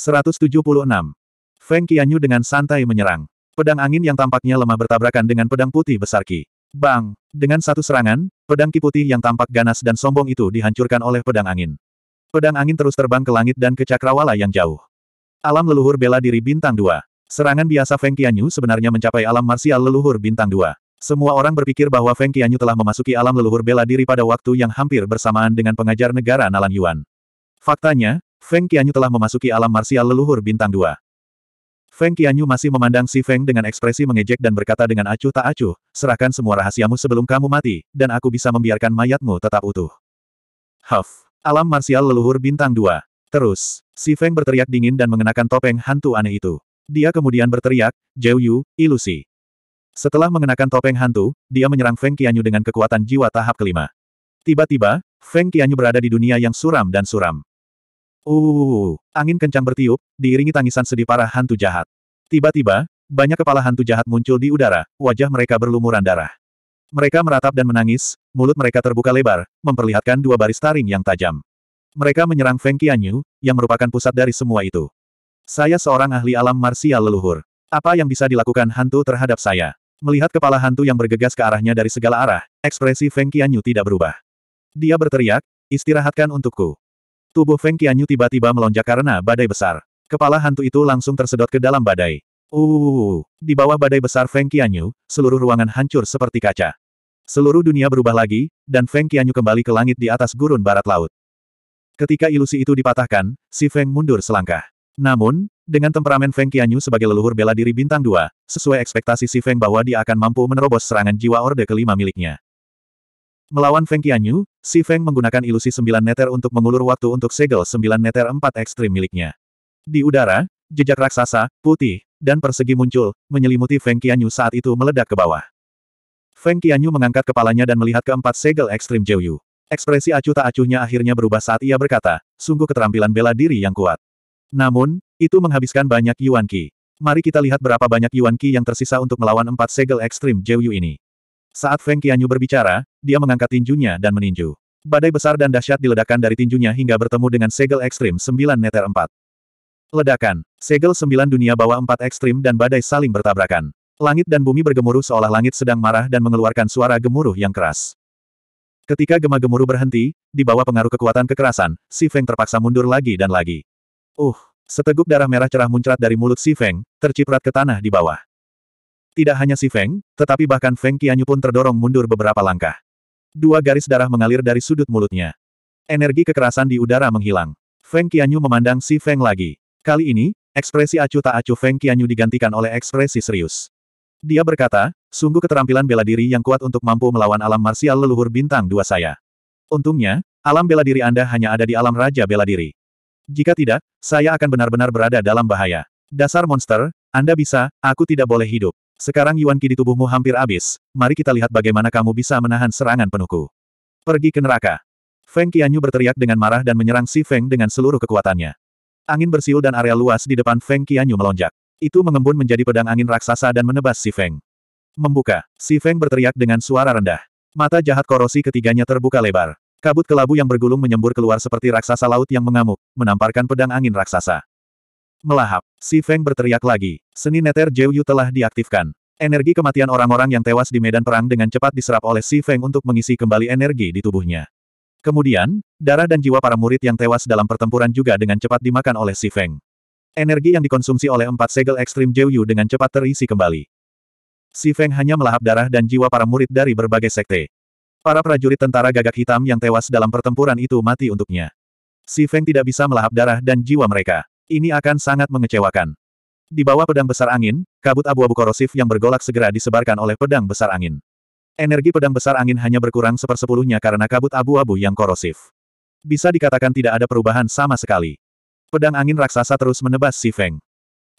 176. Feng Qianyu dengan santai menyerang. Pedang angin yang tampaknya lemah bertabrakan dengan pedang putih besar Ki. Bang! Dengan satu serangan, pedang Ki putih yang tampak ganas dan sombong itu dihancurkan oleh pedang angin. Pedang angin terus terbang ke langit dan ke cakrawala yang jauh. Alam leluhur bela diri bintang dua. Serangan biasa Feng Qianyu sebenarnya mencapai alam marsial leluhur bintang dua. Semua orang berpikir bahwa Feng Qianyu telah memasuki alam leluhur bela diri pada waktu yang hampir bersamaan dengan pengajar negara Nalan Yuan. Faktanya, Feng Qianyu telah memasuki alam marsial leluhur bintang dua. Feng Qianyu masih memandang Si Feng dengan ekspresi mengejek dan berkata dengan acuh tak acuh, serahkan semua rahasiamu sebelum kamu mati, dan aku bisa membiarkan mayatmu tetap utuh. Huff. Alam marsial leluhur bintang dua. Terus, Si Feng berteriak dingin dan mengenakan topeng hantu aneh itu. Dia kemudian berteriak, Jiu Yu, ilusi. Setelah mengenakan topeng hantu, dia menyerang Feng Qianyu dengan kekuatan jiwa tahap kelima. Tiba-tiba, Feng Qianyu berada di dunia yang suram dan suram. Uh, angin kencang bertiup, diiringi tangisan sedih para hantu jahat. Tiba-tiba, banyak kepala hantu jahat muncul di udara, wajah mereka berlumuran darah. Mereka meratap dan menangis, mulut mereka terbuka lebar, memperlihatkan dua baris taring yang tajam. Mereka menyerang Feng Qianyu, yang merupakan pusat dari semua itu. Saya seorang ahli alam marsial leluhur. Apa yang bisa dilakukan hantu terhadap saya? Melihat kepala hantu yang bergegas ke arahnya dari segala arah, ekspresi Feng Qianyu tidak berubah. Dia berteriak, istirahatkan untukku. Tubuh Feng Qianyu tiba-tiba melonjak karena badai besar. Kepala hantu itu langsung tersedot ke dalam badai. Uh, di bawah badai besar Feng Qianyu, seluruh ruangan hancur seperti kaca. Seluruh dunia berubah lagi, dan Feng Qianyu kembali ke langit di atas gurun barat laut. Ketika ilusi itu dipatahkan, si Feng mundur selangkah. Namun, dengan temperamen Feng Qianyu sebagai leluhur bela diri bintang 2, sesuai ekspektasi si Feng bahwa dia akan mampu menerobos serangan jiwa Orde kelima miliknya. Melawan Feng Qianyu, Si Feng menggunakan ilusi sembilan meter untuk mengulur waktu untuk segel sembilan meter empat ekstrim miliknya. Di udara, jejak raksasa, putih, dan persegi muncul, menyelimuti Feng Qianyu saat itu meledak ke bawah. Feng Qianyu mengangkat kepalanya dan melihat keempat segel ekstrim Yu. Ekspresi acuh tak acuhnya akhirnya berubah saat ia berkata, sungguh keterampilan bela diri yang kuat. Namun, itu menghabiskan banyak Yuan Qi. Mari kita lihat berapa banyak Yuan Qi yang tersisa untuk melawan empat segel ekstrim Yu ini. Saat Feng Qianyu berbicara, dia mengangkat tinjunya dan meninju. Badai besar dan dahsyat diledakkan dari tinjunya hingga bertemu dengan segel ekstrim 9 meter 4. Ledakan. Segel sembilan dunia bawah empat ekstrim dan badai saling bertabrakan. Langit dan bumi bergemuruh seolah langit sedang marah dan mengeluarkan suara gemuruh yang keras. Ketika gema gemuruh berhenti, di bawah pengaruh kekuatan kekerasan, Si Feng terpaksa mundur lagi dan lagi. Uh, seteguk darah merah cerah muncrat dari mulut Si Feng, terciprat ke tanah di bawah. Tidak hanya si Feng, tetapi bahkan Feng Qianyu pun terdorong mundur beberapa langkah. Dua garis darah mengalir dari sudut mulutnya. Energi kekerasan di udara menghilang. Feng Qianyu memandang si Feng lagi. Kali ini, ekspresi acuh tak acuh Feng Qianyu digantikan oleh ekspresi serius. Dia berkata, sungguh keterampilan bela diri yang kuat untuk mampu melawan alam marsial leluhur bintang dua saya. Untungnya, alam bela diri Anda hanya ada di alam raja bela diri. Jika tidak, saya akan benar-benar berada dalam bahaya. Dasar monster, Anda bisa, aku tidak boleh hidup. Sekarang Yuan Qi di tubuhmu hampir habis, mari kita lihat bagaimana kamu bisa menahan serangan penuhku. Pergi ke neraka. Feng Qianyu berteriak dengan marah dan menyerang Si Feng dengan seluruh kekuatannya. Angin bersiul dan area luas di depan Feng Qianyu melonjak. Itu mengembun menjadi pedang angin raksasa dan menebas Si Feng. Membuka, Si Feng berteriak dengan suara rendah. Mata jahat korosi ketiganya terbuka lebar. Kabut kelabu yang bergulung menyembur keluar seperti raksasa laut yang mengamuk, menamparkan pedang angin raksasa. Melahap, si Feng berteriak lagi. Seni neter Jiu Yu telah diaktifkan. Energi kematian orang-orang yang tewas di medan perang dengan cepat diserap oleh si Feng untuk mengisi kembali energi di tubuhnya. Kemudian, darah dan jiwa para murid yang tewas dalam pertempuran juga dengan cepat dimakan oleh si Feng. Energi yang dikonsumsi oleh empat segel ekstrim Jiu Yu dengan cepat terisi kembali. Si Feng hanya melahap darah dan jiwa para murid dari berbagai sekte. Para prajurit tentara gagak hitam yang tewas dalam pertempuran itu mati untuknya. Si Feng tidak bisa melahap darah dan jiwa mereka. Ini akan sangat mengecewakan. Di bawah pedang besar angin, kabut abu-abu korosif yang bergolak segera disebarkan oleh pedang besar angin. Energi pedang besar angin hanya berkurang sepersepuluhnya karena kabut abu-abu yang korosif. Bisa dikatakan tidak ada perubahan sama sekali. Pedang angin raksasa terus menebas Si Feng.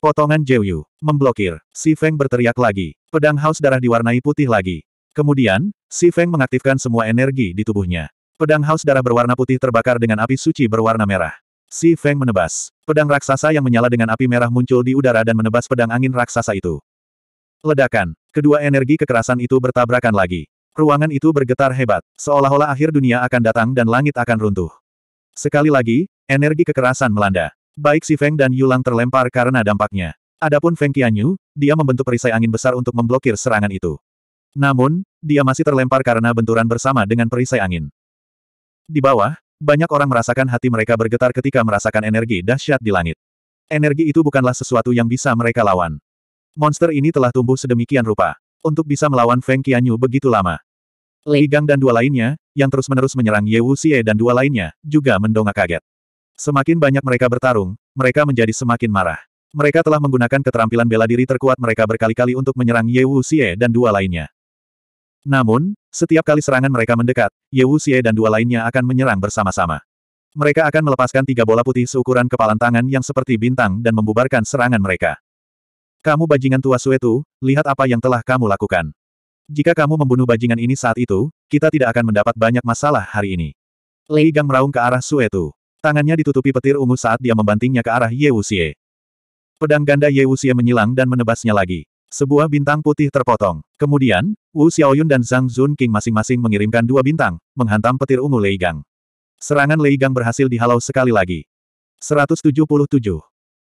Potongan Jeyu. Memblokir. Si Feng berteriak lagi. Pedang haus darah diwarnai putih lagi. Kemudian, Si Feng mengaktifkan semua energi di tubuhnya. Pedang haus darah berwarna putih terbakar dengan api suci berwarna merah. Si Feng menebas. Pedang raksasa yang menyala dengan api merah muncul di udara dan menebas pedang angin raksasa itu. Ledakan. Kedua energi kekerasan itu bertabrakan lagi. Ruangan itu bergetar hebat, seolah-olah akhir dunia akan datang dan langit akan runtuh. Sekali lagi, energi kekerasan melanda. Baik si Feng dan Yulang terlempar karena dampaknya. Adapun Feng Qianyu, dia membentuk perisai angin besar untuk memblokir serangan itu. Namun, dia masih terlempar karena benturan bersama dengan perisai angin. Di bawah, banyak orang merasakan hati mereka bergetar ketika merasakan energi dahsyat di langit. Energi itu bukanlah sesuatu yang bisa mereka lawan. Monster ini telah tumbuh sedemikian rupa. Untuk bisa melawan Feng Qianyu begitu lama. Li Gang dan dua lainnya, yang terus-menerus menyerang Ye Wu Xie dan dua lainnya, juga mendongak kaget. Semakin banyak mereka bertarung, mereka menjadi semakin marah. Mereka telah menggunakan keterampilan bela diri terkuat mereka berkali-kali untuk menyerang Ye Wu Xie dan dua lainnya. Namun, setiap kali serangan mereka mendekat, Ye Wu Xie dan dua lainnya akan menyerang bersama-sama. Mereka akan melepaskan tiga bola putih seukuran kepalan tangan yang seperti bintang dan membubarkan serangan mereka. Kamu bajingan tua Suetu, lihat apa yang telah kamu lakukan. Jika kamu membunuh bajingan ini saat itu, kita tidak akan mendapat banyak masalah hari ini. Lei Gang meraung ke arah Suetu. Tangannya ditutupi petir ungu saat dia membantingnya ke arah Ye Wuxie. Pedang ganda Ye Wuxie menyilang dan menebasnya lagi. Sebuah bintang putih terpotong. Kemudian, Wu Xiaoyun dan Zhang Zunqing masing-masing mengirimkan dua bintang, menghantam petir ungu Lei Gang. Serangan Lei Gang berhasil dihalau sekali lagi. 177.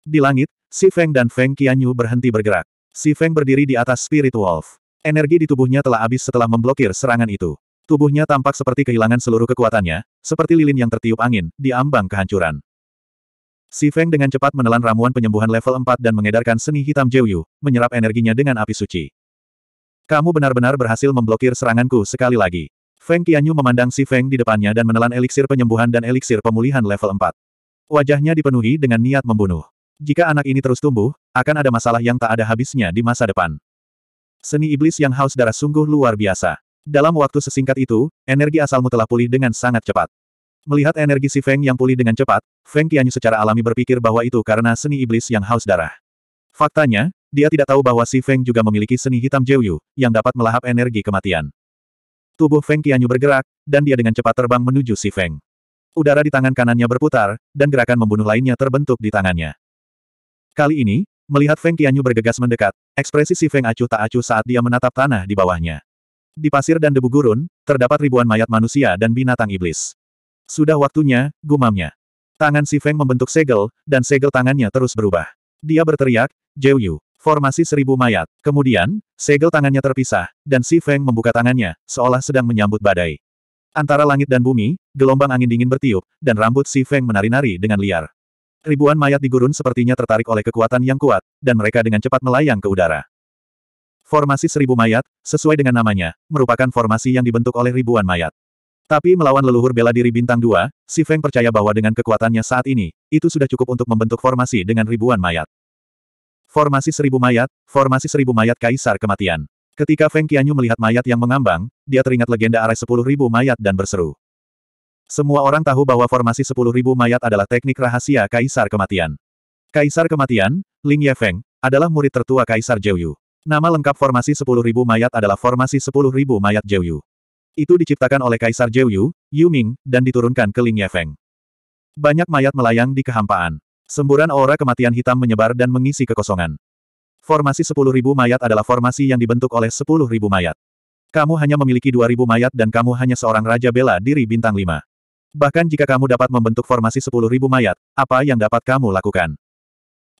Di langit, Si Feng dan Feng Qianyu berhenti bergerak. Si Feng berdiri di atas Spirit Wolf. Energi di tubuhnya telah habis setelah memblokir serangan itu. Tubuhnya tampak seperti kehilangan seluruh kekuatannya, seperti lilin yang tertiup angin, diambang kehancuran. Si Feng dengan cepat menelan ramuan penyembuhan level 4 dan mengedarkan seni hitam Jiuyu, menyerap energinya dengan api suci. Kamu benar-benar berhasil memblokir seranganku sekali lagi. Feng Qianyu memandang Si Feng di depannya dan menelan eliksir penyembuhan dan eliksir pemulihan level 4. Wajahnya dipenuhi dengan niat membunuh. Jika anak ini terus tumbuh, akan ada masalah yang tak ada habisnya di masa depan. Seni iblis yang haus darah sungguh luar biasa. Dalam waktu sesingkat itu, energi asalmu telah pulih dengan sangat cepat. Melihat energi si Feng yang pulih dengan cepat, Feng Qianyu secara alami berpikir bahwa itu karena seni iblis yang haus darah. Faktanya, dia tidak tahu bahwa si Feng juga memiliki seni hitam Jiuyu yang dapat melahap energi kematian. Tubuh Feng Qianyu bergerak, dan dia dengan cepat terbang menuju si Feng. Udara di tangan kanannya berputar, dan gerakan membunuh lainnya terbentuk di tangannya. Kali ini, melihat Feng Qianyu bergegas mendekat, ekspresi si Feng acuh tak acuh saat dia menatap tanah di bawahnya. Di pasir dan debu gurun, terdapat ribuan mayat manusia dan binatang iblis. Sudah waktunya, gumamnya. Tangan Si Feng membentuk segel, dan segel tangannya terus berubah. Dia berteriak, Jiu Yu, formasi seribu mayat. Kemudian, segel tangannya terpisah, dan Si Feng membuka tangannya, seolah sedang menyambut badai. Antara langit dan bumi, gelombang angin dingin bertiup, dan rambut Si Feng menari-nari dengan liar. Ribuan mayat di gurun sepertinya tertarik oleh kekuatan yang kuat, dan mereka dengan cepat melayang ke udara. Formasi seribu mayat, sesuai dengan namanya, merupakan formasi yang dibentuk oleh ribuan mayat. Tapi melawan leluhur bela diri bintang 2, Si Feng percaya bahwa dengan kekuatannya saat ini, itu sudah cukup untuk membentuk formasi dengan ribuan mayat. Formasi seribu mayat, formasi seribu mayat kaisar kematian. Ketika Feng Qianyu melihat mayat yang mengambang, dia teringat legenda arai sepuluh ribu mayat dan berseru. Semua orang tahu bahwa formasi sepuluh ribu mayat adalah teknik rahasia kaisar kematian. Kaisar kematian, Ling Ye Feng, adalah murid tertua Kaisar Jeyu. Nama lengkap formasi sepuluh ribu mayat adalah formasi sepuluh ribu mayat Jeyu. Itu diciptakan oleh Kaisar Jeyu, Yu Ming, dan diturunkan ke Ling Yefeng. Banyak mayat melayang di kehampaan. Semburan aura kematian hitam menyebar dan mengisi kekosongan. Formasi 10.000 mayat adalah formasi yang dibentuk oleh 10.000 mayat. Kamu hanya memiliki 2.000 mayat dan kamu hanya seorang raja bela diri bintang 5. Bahkan jika kamu dapat membentuk formasi 10.000 mayat, apa yang dapat kamu lakukan?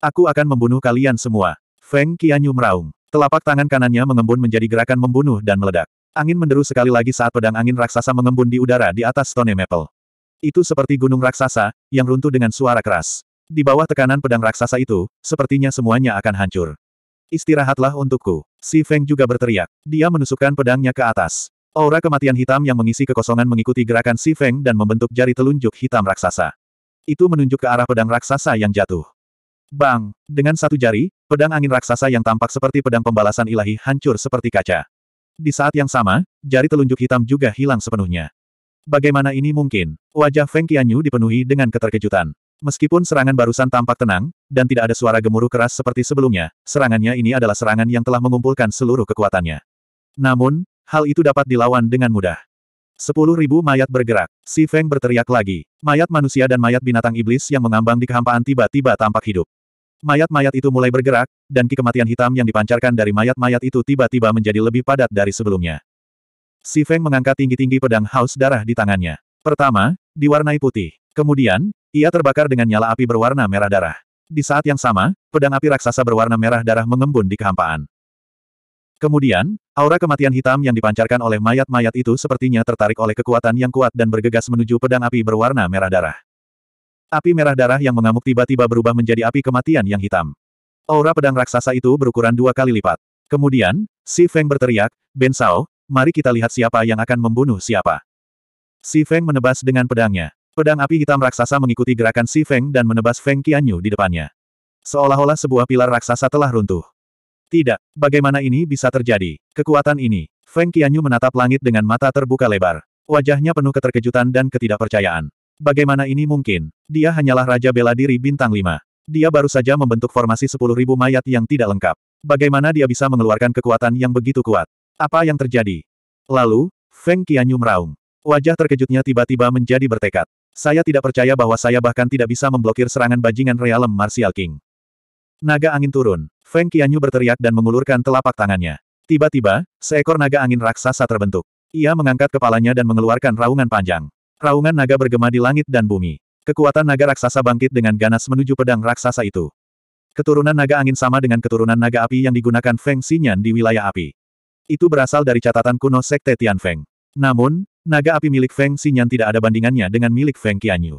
Aku akan membunuh kalian semua. Feng Qianyu meraung. Telapak tangan kanannya mengembun menjadi gerakan membunuh dan meledak. Angin menderu sekali lagi saat pedang angin raksasa mengembun di udara di atas Stone Maple. Itu seperti gunung raksasa, yang runtuh dengan suara keras. Di bawah tekanan pedang raksasa itu, sepertinya semuanya akan hancur. Istirahatlah untukku. Si Feng juga berteriak. Dia menusukkan pedangnya ke atas. Aura kematian hitam yang mengisi kekosongan mengikuti gerakan Si Feng dan membentuk jari telunjuk hitam raksasa. Itu menunjuk ke arah pedang raksasa yang jatuh. Bang! Dengan satu jari, pedang angin raksasa yang tampak seperti pedang pembalasan ilahi hancur seperti kaca. Di saat yang sama, jari telunjuk hitam juga hilang sepenuhnya. Bagaimana ini mungkin? Wajah Feng Qianyu dipenuhi dengan keterkejutan. Meskipun serangan barusan tampak tenang, dan tidak ada suara gemuruh keras seperti sebelumnya, serangannya ini adalah serangan yang telah mengumpulkan seluruh kekuatannya. Namun, hal itu dapat dilawan dengan mudah. Sepuluh ribu mayat bergerak, si Feng berteriak lagi. Mayat manusia dan mayat binatang iblis yang mengambang di kehampaan tiba-tiba tampak hidup. Mayat-mayat itu mulai bergerak, dan ki kematian hitam yang dipancarkan dari mayat-mayat itu tiba-tiba menjadi lebih padat dari sebelumnya. Si Feng mengangkat tinggi-tinggi pedang haus darah di tangannya. Pertama, diwarnai putih. Kemudian, ia terbakar dengan nyala api berwarna merah darah. Di saat yang sama, pedang api raksasa berwarna merah darah mengembun di kehampaan. Kemudian, aura kematian hitam yang dipancarkan oleh mayat-mayat itu sepertinya tertarik oleh kekuatan yang kuat dan bergegas menuju pedang api berwarna merah darah. Api merah darah yang mengamuk tiba-tiba berubah menjadi api kematian yang hitam. Aura pedang raksasa itu berukuran dua kali lipat. Kemudian, Si Feng berteriak, Ben Sao, mari kita lihat siapa yang akan membunuh siapa. Si Feng menebas dengan pedangnya. Pedang api hitam raksasa mengikuti gerakan Si Feng dan menebas Feng Qianyu di depannya. Seolah-olah sebuah pilar raksasa telah runtuh. Tidak, bagaimana ini bisa terjadi? Kekuatan ini. Feng Qianyu menatap langit dengan mata terbuka lebar. Wajahnya penuh keterkejutan dan ketidakpercayaan. Bagaimana ini mungkin? Dia hanyalah Raja Bela Diri Bintang 5. Dia baru saja membentuk formasi 10.000 mayat yang tidak lengkap. Bagaimana dia bisa mengeluarkan kekuatan yang begitu kuat? Apa yang terjadi? Lalu, Feng Qianyu meraung. Wajah terkejutnya tiba-tiba menjadi bertekad. Saya tidak percaya bahwa saya bahkan tidak bisa memblokir serangan bajingan realem Martial King. Naga angin turun. Feng Qianyu berteriak dan mengulurkan telapak tangannya. Tiba-tiba, seekor naga angin raksasa terbentuk. Ia mengangkat kepalanya dan mengeluarkan raungan panjang. Raungan naga bergema di langit dan bumi. Kekuatan naga raksasa bangkit dengan ganas menuju pedang raksasa itu. Keturunan naga angin sama dengan keturunan naga api yang digunakan Feng Xinyan di wilayah api. Itu berasal dari catatan kuno Sekte Tian Feng. Namun, naga api milik Feng Xinyan tidak ada bandingannya dengan milik Feng Qianyu.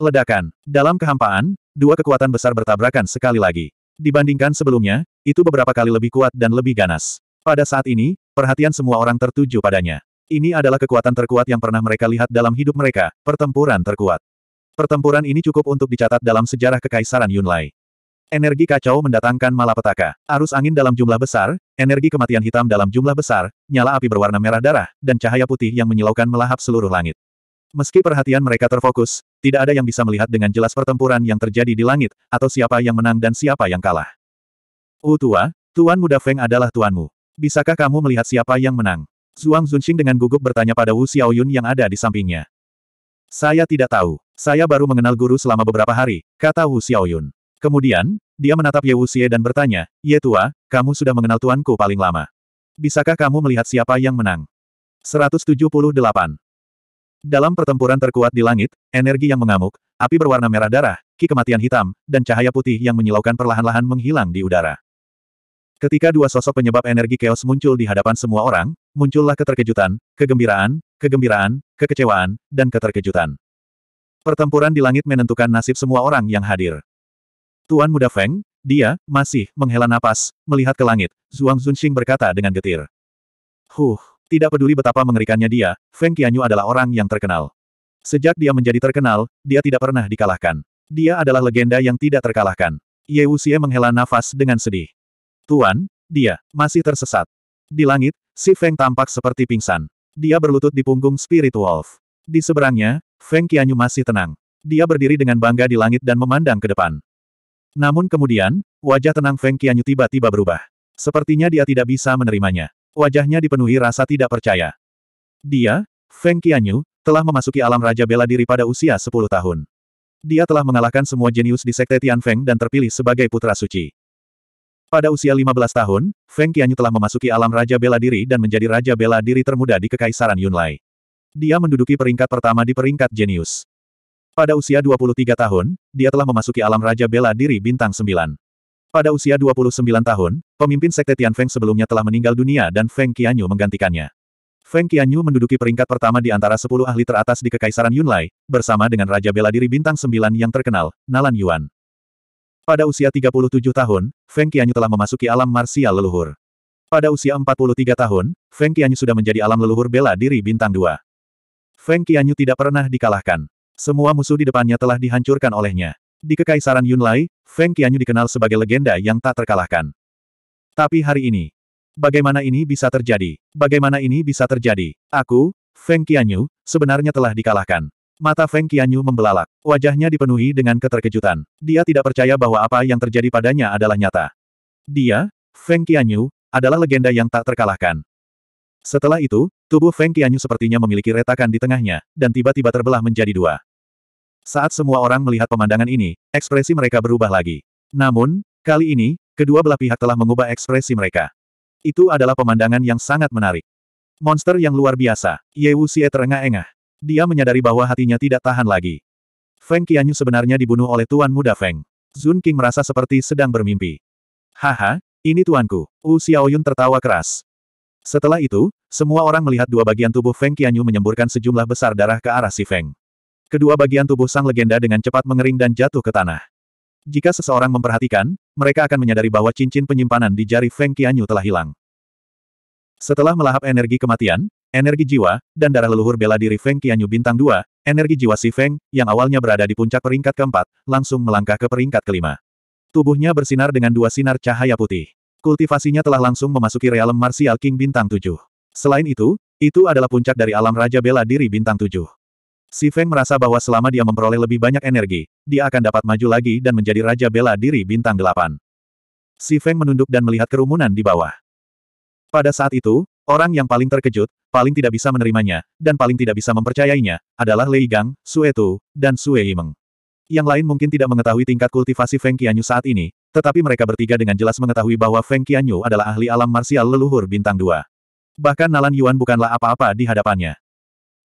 Ledakan. Dalam kehampaan, dua kekuatan besar bertabrakan sekali lagi. Dibandingkan sebelumnya, itu beberapa kali lebih kuat dan lebih ganas. Pada saat ini, perhatian semua orang tertuju padanya. Ini adalah kekuatan terkuat yang pernah mereka lihat dalam hidup mereka, pertempuran terkuat. Pertempuran ini cukup untuk dicatat dalam sejarah Kekaisaran Yunlai. Energi kacau mendatangkan malapetaka, arus angin dalam jumlah besar, energi kematian hitam dalam jumlah besar, nyala api berwarna merah darah, dan cahaya putih yang menyilaukan melahap seluruh langit. Meski perhatian mereka terfokus, tidak ada yang bisa melihat dengan jelas pertempuran yang terjadi di langit, atau siapa yang menang dan siapa yang kalah. U tua, Tuan Muda Feng adalah tuanmu. Bisakah kamu melihat siapa yang menang? Zhuang Zunxing dengan gugup bertanya pada Wu Xiaoyun yang ada di sampingnya. Saya tidak tahu. Saya baru mengenal guru selama beberapa hari, kata Wu Xiaoyun. Kemudian, dia menatap Ye Wu Xie dan bertanya, Ye Tua, kamu sudah mengenal tuanku paling lama. Bisakah kamu melihat siapa yang menang? 178. Dalam pertempuran terkuat di langit, energi yang mengamuk, api berwarna merah darah, ki kematian hitam, dan cahaya putih yang menyilaukan perlahan-lahan menghilang di udara. Ketika dua sosok penyebab energi keos muncul di hadapan semua orang, muncullah keterkejutan, kegembiraan, kegembiraan, kekecewaan, dan keterkejutan. Pertempuran di langit menentukan nasib semua orang yang hadir. Tuan Muda Feng, dia, masih, menghela nafas, melihat ke langit, Zhuang Zunxing berkata dengan getir. Huh, tidak peduli betapa mengerikannya dia, Feng Qianyu adalah orang yang terkenal. Sejak dia menjadi terkenal, dia tidak pernah dikalahkan. Dia adalah legenda yang tidak terkalahkan. Ye Wuxie menghela nafas dengan sedih. Tuan, dia, masih tersesat. Di langit, si Feng tampak seperti pingsan. Dia berlutut di punggung Spirit Wolf. Di seberangnya, Feng Qianyu masih tenang. Dia berdiri dengan bangga di langit dan memandang ke depan. Namun kemudian, wajah tenang Feng Qianyu tiba-tiba berubah. Sepertinya dia tidak bisa menerimanya. Wajahnya dipenuhi rasa tidak percaya. Dia, Feng Qianyu, telah memasuki alam Raja Bela Diri pada usia 10 tahun. Dia telah mengalahkan semua jenius di Sekte Tian Feng dan terpilih sebagai putra suci. Pada usia 15 tahun, Feng Qianyu telah memasuki alam Raja Bela Diri dan menjadi Raja Bela Diri termuda di Kekaisaran Yunlai. Dia menduduki peringkat pertama di peringkat jenius. Pada usia 23 tahun, dia telah memasuki alam Raja Bela Diri Bintang 9. Pada usia 29 tahun, pemimpin Sekte Tian Feng sebelumnya telah meninggal dunia dan Feng Qianyu menggantikannya. Feng Qianyu menduduki peringkat pertama di antara 10 ahli teratas di Kekaisaran Yunlai, bersama dengan Raja Bela Diri Bintang 9 yang terkenal, Nalan Yuan. Pada usia 37 tahun, Feng Qianyu telah memasuki alam marsial leluhur. Pada usia 43 tahun, Feng Qianyu sudah menjadi alam leluhur bela diri bintang dua. Feng Qianyu tidak pernah dikalahkan. Semua musuh di depannya telah dihancurkan olehnya. Di Kekaisaran Yunlai, Feng Qianyu dikenal sebagai legenda yang tak terkalahkan. Tapi hari ini, bagaimana ini bisa terjadi? Bagaimana ini bisa terjadi? Aku, Feng Qianyu, sebenarnya telah dikalahkan. Mata Feng Qianyu membelalak. Wajahnya dipenuhi dengan keterkejutan. Dia tidak percaya bahwa apa yang terjadi padanya adalah nyata. Dia, Feng Qianyu, adalah legenda yang tak terkalahkan. Setelah itu, tubuh Feng Qianyu sepertinya memiliki retakan di tengahnya, dan tiba-tiba terbelah menjadi dua. Saat semua orang melihat pemandangan ini, ekspresi mereka berubah lagi. Namun, kali ini, kedua belah pihak telah mengubah ekspresi mereka. Itu adalah pemandangan yang sangat menarik. Monster yang luar biasa, Ye Wuxie terengah-engah. Dia menyadari bahwa hatinya tidak tahan lagi. Feng Qianyu sebenarnya dibunuh oleh Tuan Muda Feng. Zun King merasa seperti sedang bermimpi. Haha, ini tuanku. Wu Xiaoyun tertawa keras. Setelah itu, semua orang melihat dua bagian tubuh Feng Qianyu menyemburkan sejumlah besar darah ke arah si Feng. Kedua bagian tubuh sang legenda dengan cepat mengering dan jatuh ke tanah. Jika seseorang memperhatikan, mereka akan menyadari bahwa cincin penyimpanan di jari Feng Qianyu telah hilang. Setelah melahap energi kematian, energi jiwa, dan darah leluhur bela diri Feng Qianyu bintang 2, energi jiwa si Feng, yang awalnya berada di puncak peringkat keempat, langsung melangkah ke peringkat kelima. Tubuhnya bersinar dengan dua sinar cahaya putih. Kultivasinya telah langsung memasuki realem martial king bintang 7. Selain itu, itu adalah puncak dari alam raja bela diri bintang 7. Si Feng merasa bahwa selama dia memperoleh lebih banyak energi, dia akan dapat maju lagi dan menjadi raja bela diri bintang 8. Si Feng menunduk dan melihat kerumunan di bawah. Pada saat itu, orang yang paling terkejut, paling tidak bisa menerimanya, dan paling tidak bisa mempercayainya, adalah Lei Gang, Sue Tu, dan Sue Yimeng. Yang lain mungkin tidak mengetahui tingkat kultivasi Feng Qianyu saat ini, tetapi mereka bertiga dengan jelas mengetahui bahwa Feng Qianyu adalah ahli alam marsial leluhur bintang dua. Bahkan Nalan Yuan bukanlah apa-apa di hadapannya.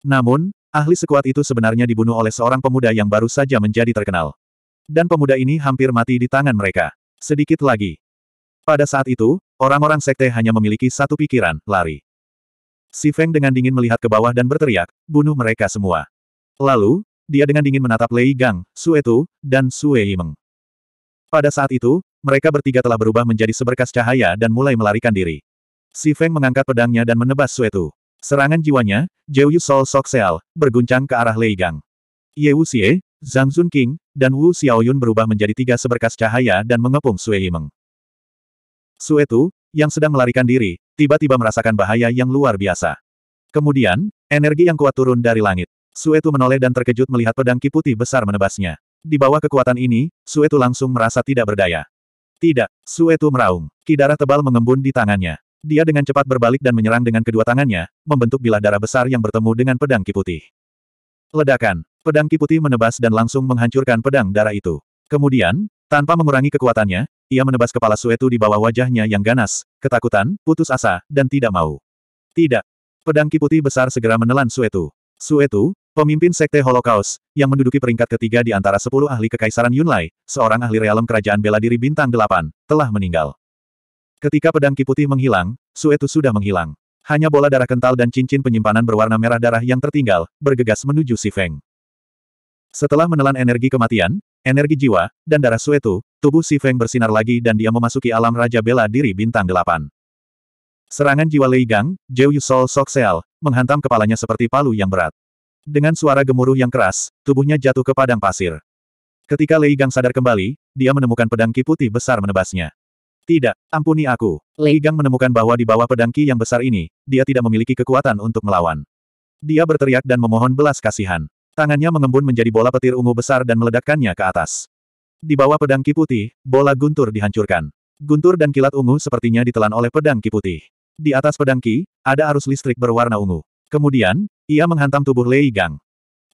Namun, ahli sekuat itu sebenarnya dibunuh oleh seorang pemuda yang baru saja menjadi terkenal. Dan pemuda ini hampir mati di tangan mereka. Sedikit lagi. Pada saat itu, Orang-orang sekte hanya memiliki satu pikiran, lari. Si Feng dengan dingin melihat ke bawah dan berteriak, bunuh mereka semua. Lalu, dia dengan dingin menatap Lei Gang, Sue dan Sue Yimeng. Pada saat itu, mereka bertiga telah berubah menjadi seberkas cahaya dan mulai melarikan diri. Si Feng mengangkat pedangnya dan menebas Sue Serangan jiwanya, Jiu Yu Sol Sok Seal, berguncang ke arah Lei Gang. Ye Wu Xie, Zhang Zun King, dan Wu Xiaoyun berubah menjadi tiga seberkas cahaya dan mengepung Sue Yimeng. Suetu, yang sedang melarikan diri, tiba-tiba merasakan bahaya yang luar biasa. Kemudian, energi yang kuat turun dari langit. Suetu menoleh dan terkejut melihat pedang kiputi besar menebasnya. Di bawah kekuatan ini, Suetu langsung merasa tidak berdaya. Tidak, Suetu meraung. Ki tebal mengembun di tangannya. Dia dengan cepat berbalik dan menyerang dengan kedua tangannya, membentuk bilah darah besar yang bertemu dengan pedang kiputi. Ledakan. Pedang kiputi menebas dan langsung menghancurkan pedang darah itu. Kemudian, tanpa mengurangi kekuatannya, ia menebas kepala Suetu di bawah wajahnya yang ganas, ketakutan, putus asa, dan tidak mau. Tidak. Pedang kiputi besar segera menelan Suetu. Suetu, pemimpin sekte Holocaust, yang menduduki peringkat ketiga di antara sepuluh ahli kekaisaran Yunlai, seorang ahli realem kerajaan bela diri bintang delapan, telah meninggal. Ketika pedang kiputi menghilang, Suetu sudah menghilang. Hanya bola darah kental dan cincin penyimpanan berwarna merah darah yang tertinggal, bergegas menuju Sifeng. Setelah menelan energi kematian, energi jiwa, dan darah Suetu, Tubuh Si Feng bersinar lagi dan dia memasuki alam Raja Bela Diri Bintang Delapan. Serangan jiwa Lei Gang, Jiu Sol Sok Seal, menghantam kepalanya seperti palu yang berat. Dengan suara gemuruh yang keras, tubuhnya jatuh ke padang pasir. Ketika Lei Gang sadar kembali, dia menemukan pedang Ki putih besar menebasnya. Tidak, ampuni aku. Lei Gang menemukan bahwa di bawah pedang Ki yang besar ini, dia tidak memiliki kekuatan untuk melawan. Dia berteriak dan memohon belas kasihan. Tangannya mengembun menjadi bola petir ungu besar dan meledakkannya ke atas. Di bawah pedang ki putih, bola guntur dihancurkan. Guntur dan kilat ungu sepertinya ditelan oleh pedang ki putih. Di atas pedang Ki, ada arus listrik berwarna ungu. Kemudian, ia menghantam tubuh Lei Gang.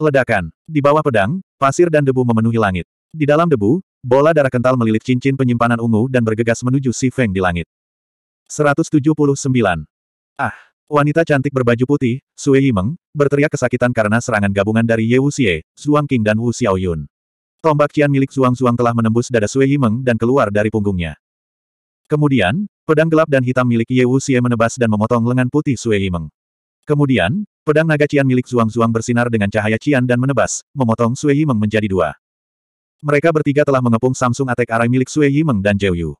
Ledakan. Di bawah pedang, pasir dan debu memenuhi langit. Di dalam debu, bola darah kental melilit cincin penyimpanan ungu dan bergegas menuju Si Feng di langit. 179. Ah! Wanita cantik berbaju putih, Sue Yimeng, berteriak kesakitan karena serangan gabungan dari Ye Wuxie, Zhuang Qing dan Wu Xiaoyun. Tombak Qian milik Zhuang-Zhuang telah menembus dada Sui Yimeng dan keluar dari punggungnya. Kemudian, pedang gelap dan hitam milik Ye Wu menebas dan memotong lengan putih Sui Yimeng. Kemudian, pedang naga Qian milik Zhuang-Zhuang bersinar dengan cahaya Qian dan menebas, memotong Sui Yimeng menjadi dua. Mereka bertiga telah mengepung Samsung Attack Arai milik Sui Yimeng dan Zhou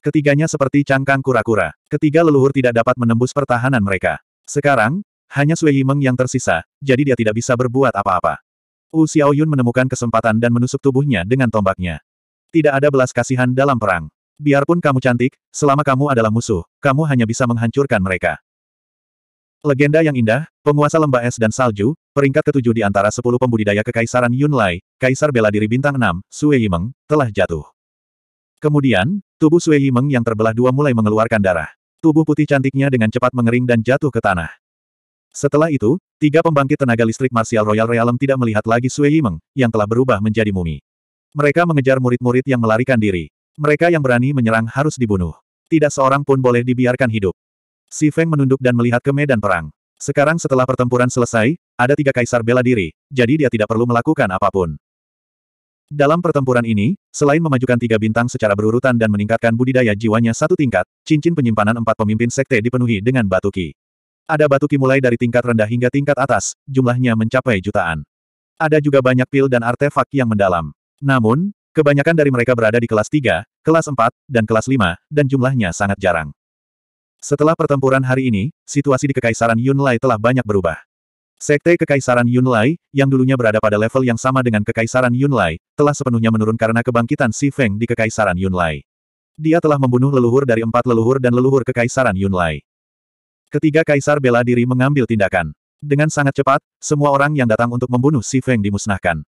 Ketiganya seperti cangkang kura-kura. Ketiga leluhur tidak dapat menembus pertahanan mereka. Sekarang, hanya Sui Yimeng yang tersisa, jadi dia tidak bisa berbuat apa-apa. Wu Xiaoyun menemukan kesempatan dan menusuk tubuhnya dengan tombaknya. Tidak ada belas kasihan dalam perang. Biarpun kamu cantik, selama kamu adalah musuh, kamu hanya bisa menghancurkan mereka. Legenda yang indah, penguasa lembah es dan salju, peringkat ketujuh di antara sepuluh pembudidaya kekaisaran Yunlai, Kaisar Bela Diri Bintang Enam, Sue Yimeng, telah jatuh. Kemudian, tubuh Sue Yimeng yang terbelah dua mulai mengeluarkan darah. Tubuh putih cantiknya dengan cepat mengering dan jatuh ke tanah. Setelah itu, tiga pembangkit tenaga listrik Martial Royal Realm tidak melihat lagi Sui Yimeng, yang telah berubah menjadi mumi. Mereka mengejar murid-murid yang melarikan diri. Mereka yang berani menyerang harus dibunuh. Tidak seorang pun boleh dibiarkan hidup. Si Feng menunduk dan melihat ke medan perang. Sekarang setelah pertempuran selesai, ada tiga kaisar bela diri, jadi dia tidak perlu melakukan apapun. Dalam pertempuran ini, selain memajukan tiga bintang secara berurutan dan meningkatkan budidaya jiwanya satu tingkat, cincin penyimpanan empat pemimpin sekte dipenuhi dengan batu ki. Ada batu ki mulai dari tingkat rendah hingga tingkat atas, jumlahnya mencapai jutaan. Ada juga banyak pil dan artefak yang mendalam. Namun, kebanyakan dari mereka berada di kelas 3, kelas 4, dan kelas 5, dan jumlahnya sangat jarang. Setelah pertempuran hari ini, situasi di Kekaisaran Yunlai telah banyak berubah. Sekte Kekaisaran Yunlai, yang dulunya berada pada level yang sama dengan Kekaisaran Yunlai, telah sepenuhnya menurun karena kebangkitan Si Feng di Kekaisaran Yunlai. Dia telah membunuh leluhur dari empat leluhur dan leluhur Kekaisaran Yunlai. Ketiga kaisar bela diri mengambil tindakan. Dengan sangat cepat, semua orang yang datang untuk membunuh Si Feng dimusnahkan.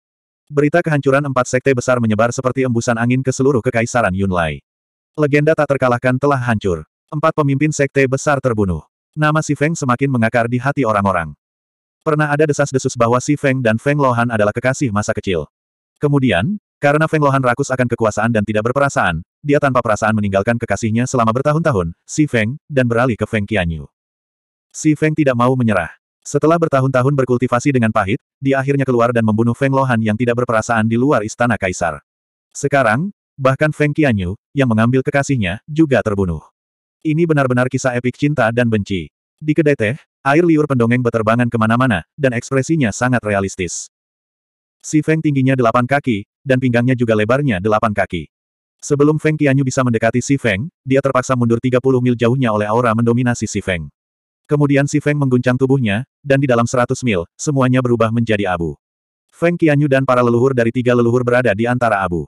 Berita kehancuran empat sekte besar menyebar seperti embusan angin ke seluruh kekaisaran Yunlai. Legenda tak terkalahkan telah hancur. Empat pemimpin sekte besar terbunuh. Nama Si Feng semakin mengakar di hati orang-orang. Pernah ada desas-desus bahwa Si Feng dan Feng Lohan adalah kekasih masa kecil. Kemudian, karena Feng Lohan rakus akan kekuasaan dan tidak berperasaan, dia tanpa perasaan meninggalkan kekasihnya selama bertahun-tahun, Si Feng, dan beralih ke Feng Qianyu. Si Feng tidak mau menyerah. Setelah bertahun-tahun berkultivasi dengan pahit, dia akhirnya keluar dan membunuh Feng Lohan yang tidak berperasaan di luar istana kaisar. Sekarang, bahkan Feng Qianyu, yang mengambil kekasihnya, juga terbunuh. Ini benar-benar kisah epik cinta dan benci. Di kedai teh, air liur pendongeng beterbangan kemana-mana, dan ekspresinya sangat realistis. Si Feng tingginya delapan kaki, dan pinggangnya juga lebarnya delapan kaki. Sebelum Feng Qianyu bisa mendekati Si Feng, dia terpaksa mundur 30 mil jauhnya oleh aura mendominasi Si Feng. Kemudian si Feng mengguncang tubuhnya, dan di dalam seratus mil, semuanya berubah menjadi abu. Feng Qianyu dan para leluhur dari tiga leluhur berada di antara abu.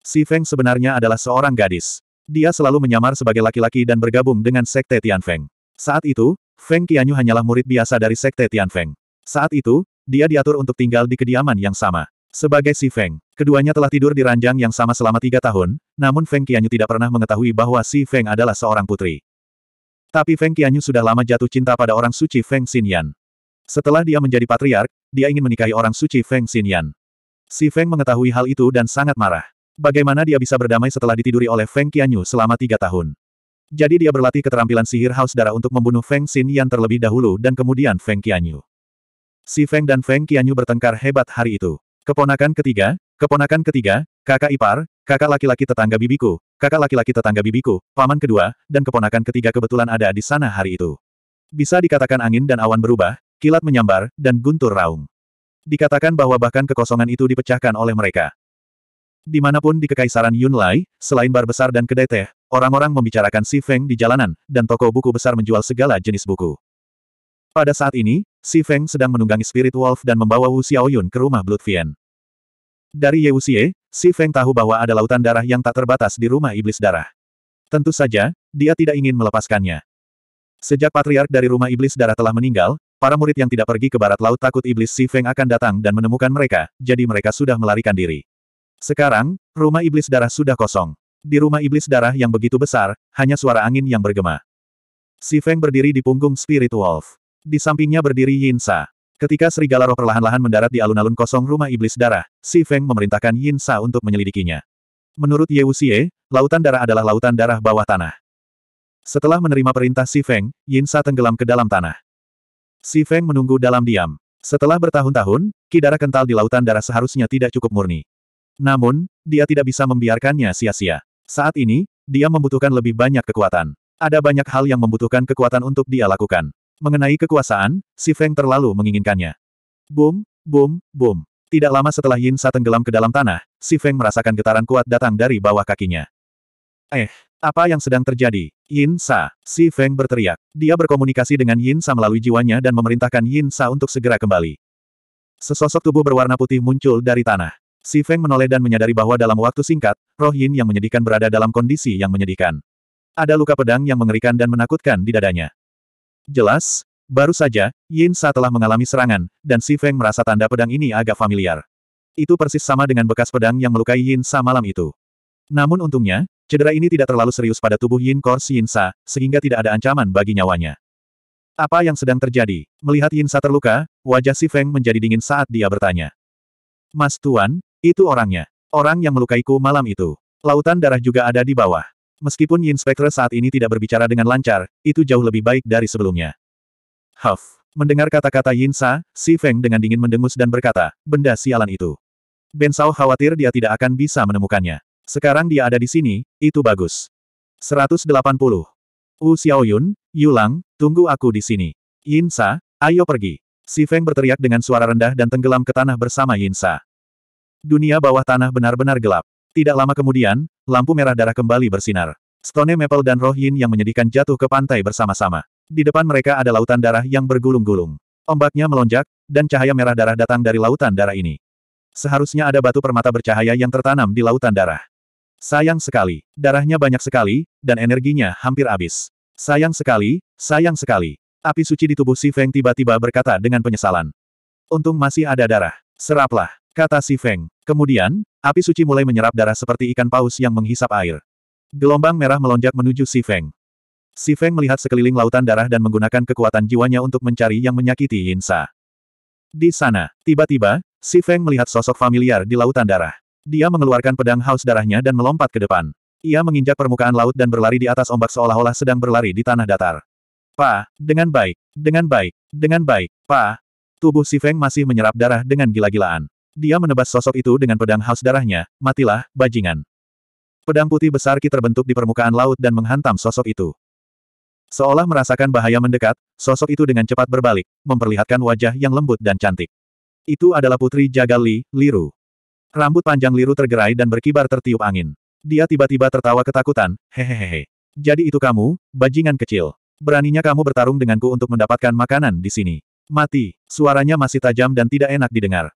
Si Feng sebenarnya adalah seorang gadis. Dia selalu menyamar sebagai laki-laki dan bergabung dengan Sekte Tianfeng. Saat itu, Feng Qianyu hanyalah murid biasa dari Sekte Tianfeng. Saat itu, dia diatur untuk tinggal di kediaman yang sama. Sebagai Si Feng, keduanya telah tidur di ranjang yang sama selama tiga tahun, namun Feng Qianyu tidak pernah mengetahui bahwa Si Feng adalah seorang putri. Tapi Feng Qianyu sudah lama jatuh cinta pada orang suci Feng Xinyan. Setelah dia menjadi patriark, dia ingin menikahi orang suci Feng Xinyan. Si Feng mengetahui hal itu dan sangat marah. Bagaimana dia bisa berdamai setelah ditiduri oleh Feng Qianyu selama tiga tahun? Jadi dia berlatih keterampilan sihir haus darah untuk membunuh Feng Xinyan terlebih dahulu dan kemudian Feng Qianyu. Si Feng dan Feng Qianyu bertengkar hebat hari itu. Keponakan ketiga, keponakan ketiga, kakak ipar, kakak laki-laki tetangga bibiku, kakak laki-laki tetangga bibiku, paman kedua, dan keponakan ketiga kebetulan ada di sana hari itu. Bisa dikatakan angin dan awan berubah, kilat menyambar, dan guntur raung. Dikatakan bahwa bahkan kekosongan itu dipecahkan oleh mereka. Dimanapun di Kekaisaran Yunlai, selain bar besar dan kedai teh, orang-orang membicarakan Si Feng di jalanan, dan toko buku besar menjual segala jenis buku. Pada saat ini, Si Feng sedang menunggangi Spirit Wolf dan membawa Wu Xiaoyun ke rumah Blood Vien. Dari Ye Wuxie, Si Feng tahu bahwa ada lautan darah yang tak terbatas di rumah iblis darah. Tentu saja, dia tidak ingin melepaskannya. Sejak patriark dari rumah iblis darah telah meninggal, para murid yang tidak pergi ke barat laut takut iblis Si Feng akan datang dan menemukan mereka, jadi mereka sudah melarikan diri. Sekarang, rumah iblis darah sudah kosong. Di rumah iblis darah yang begitu besar, hanya suara angin yang bergema. Si Feng berdiri di punggung Spirit Wolf. Di sampingnya berdiri Yin Sa. Ketika serigala roh perlahan-lahan mendarat di alun-alun kosong rumah iblis darah, Si Feng memerintahkan Yin Sa untuk menyelidikinya. Menurut Ye Wuxie, lautan darah adalah lautan darah bawah tanah. Setelah menerima perintah Si Feng, Yin Sa tenggelam ke dalam tanah. Si Feng menunggu dalam diam. Setelah bertahun-tahun, ki darah kental di lautan darah seharusnya tidak cukup murni. Namun, dia tidak bisa membiarkannya sia-sia. Saat ini, dia membutuhkan lebih banyak kekuatan. Ada banyak hal yang membutuhkan kekuatan untuk dia lakukan. Mengenai kekuasaan, si Feng terlalu menginginkannya. Boom, boom, boom. Tidak lama setelah Yin Sa tenggelam ke dalam tanah, si Feng merasakan getaran kuat datang dari bawah kakinya. Eh, apa yang sedang terjadi? Yin Sa, si Feng berteriak. Dia berkomunikasi dengan Yin Sa melalui jiwanya dan memerintahkan Yin Sa untuk segera kembali. Sesosok tubuh berwarna putih muncul dari tanah. Si Feng menoleh dan menyadari bahwa dalam waktu singkat, roh Yin yang menyedihkan berada dalam kondisi yang menyedihkan. Ada luka pedang yang mengerikan dan menakutkan di dadanya. Jelas, baru saja, Yin Sa telah mengalami serangan, dan Si Feng merasa tanda pedang ini agak familiar. Itu persis sama dengan bekas pedang yang melukai Yin Sa malam itu. Namun untungnya, cedera ini tidak terlalu serius pada tubuh Yin Kor Si Yin Sa, sehingga tidak ada ancaman bagi nyawanya. Apa yang sedang terjadi? Melihat Yin Sa terluka, wajah Si Feng menjadi dingin saat dia bertanya. Mas Tuan, itu orangnya. Orang yang melukaiku malam itu. Lautan darah juga ada di bawah. Meskipun Spectre saat ini tidak berbicara dengan lancar, itu jauh lebih baik dari sebelumnya. Huff. Mendengar kata-kata Yin Sa, Si Feng dengan dingin mendengus dan berkata, benda sialan itu. Ben Sao khawatir dia tidak akan bisa menemukannya. Sekarang dia ada di sini, itu bagus. 180. Wu Xiaoyun, Yulang, tunggu aku di sini. Yin Sa, ayo pergi. Si Feng berteriak dengan suara rendah dan tenggelam ke tanah bersama Yin Sa. Dunia bawah tanah benar-benar gelap. Tidak lama kemudian, Lampu merah darah kembali bersinar. Stone Maple dan Roh Yin yang menyedihkan jatuh ke pantai bersama-sama. Di depan mereka ada lautan darah yang bergulung-gulung. Ombaknya melonjak, dan cahaya merah darah datang dari lautan darah ini. Seharusnya ada batu permata bercahaya yang tertanam di lautan darah. Sayang sekali, darahnya banyak sekali, dan energinya hampir habis. Sayang sekali, sayang sekali. Api suci di tubuh Si Feng tiba-tiba berkata dengan penyesalan. Untung masih ada darah. Seraplah, kata Si Feng. Kemudian, Api suci mulai menyerap darah seperti ikan paus yang menghisap air. Gelombang merah melonjak menuju Si Feng. Si Feng melihat sekeliling lautan darah dan menggunakan kekuatan jiwanya untuk mencari yang menyakiti Yinsa. Di sana, tiba-tiba, Si Feng melihat sosok familiar di lautan darah. Dia mengeluarkan pedang haus darahnya dan melompat ke depan. Ia menginjak permukaan laut dan berlari di atas ombak seolah-olah sedang berlari di tanah datar. Pa, dengan baik, dengan baik, dengan baik, Pa. Tubuh Si Feng masih menyerap darah dengan gila-gilaan. Dia menebas sosok itu dengan pedang haus darahnya, matilah, bajingan. Pedang putih besar Ki terbentuk di permukaan laut dan menghantam sosok itu. Seolah merasakan bahaya mendekat, sosok itu dengan cepat berbalik, memperlihatkan wajah yang lembut dan cantik. Itu adalah putri jagal Li, Liru. Rambut panjang Liru tergerai dan berkibar tertiup angin. Dia tiba-tiba tertawa ketakutan, hehehehe. Jadi itu kamu, bajingan kecil. Beraninya kamu bertarung denganku untuk mendapatkan makanan di sini. Mati, suaranya masih tajam dan tidak enak didengar.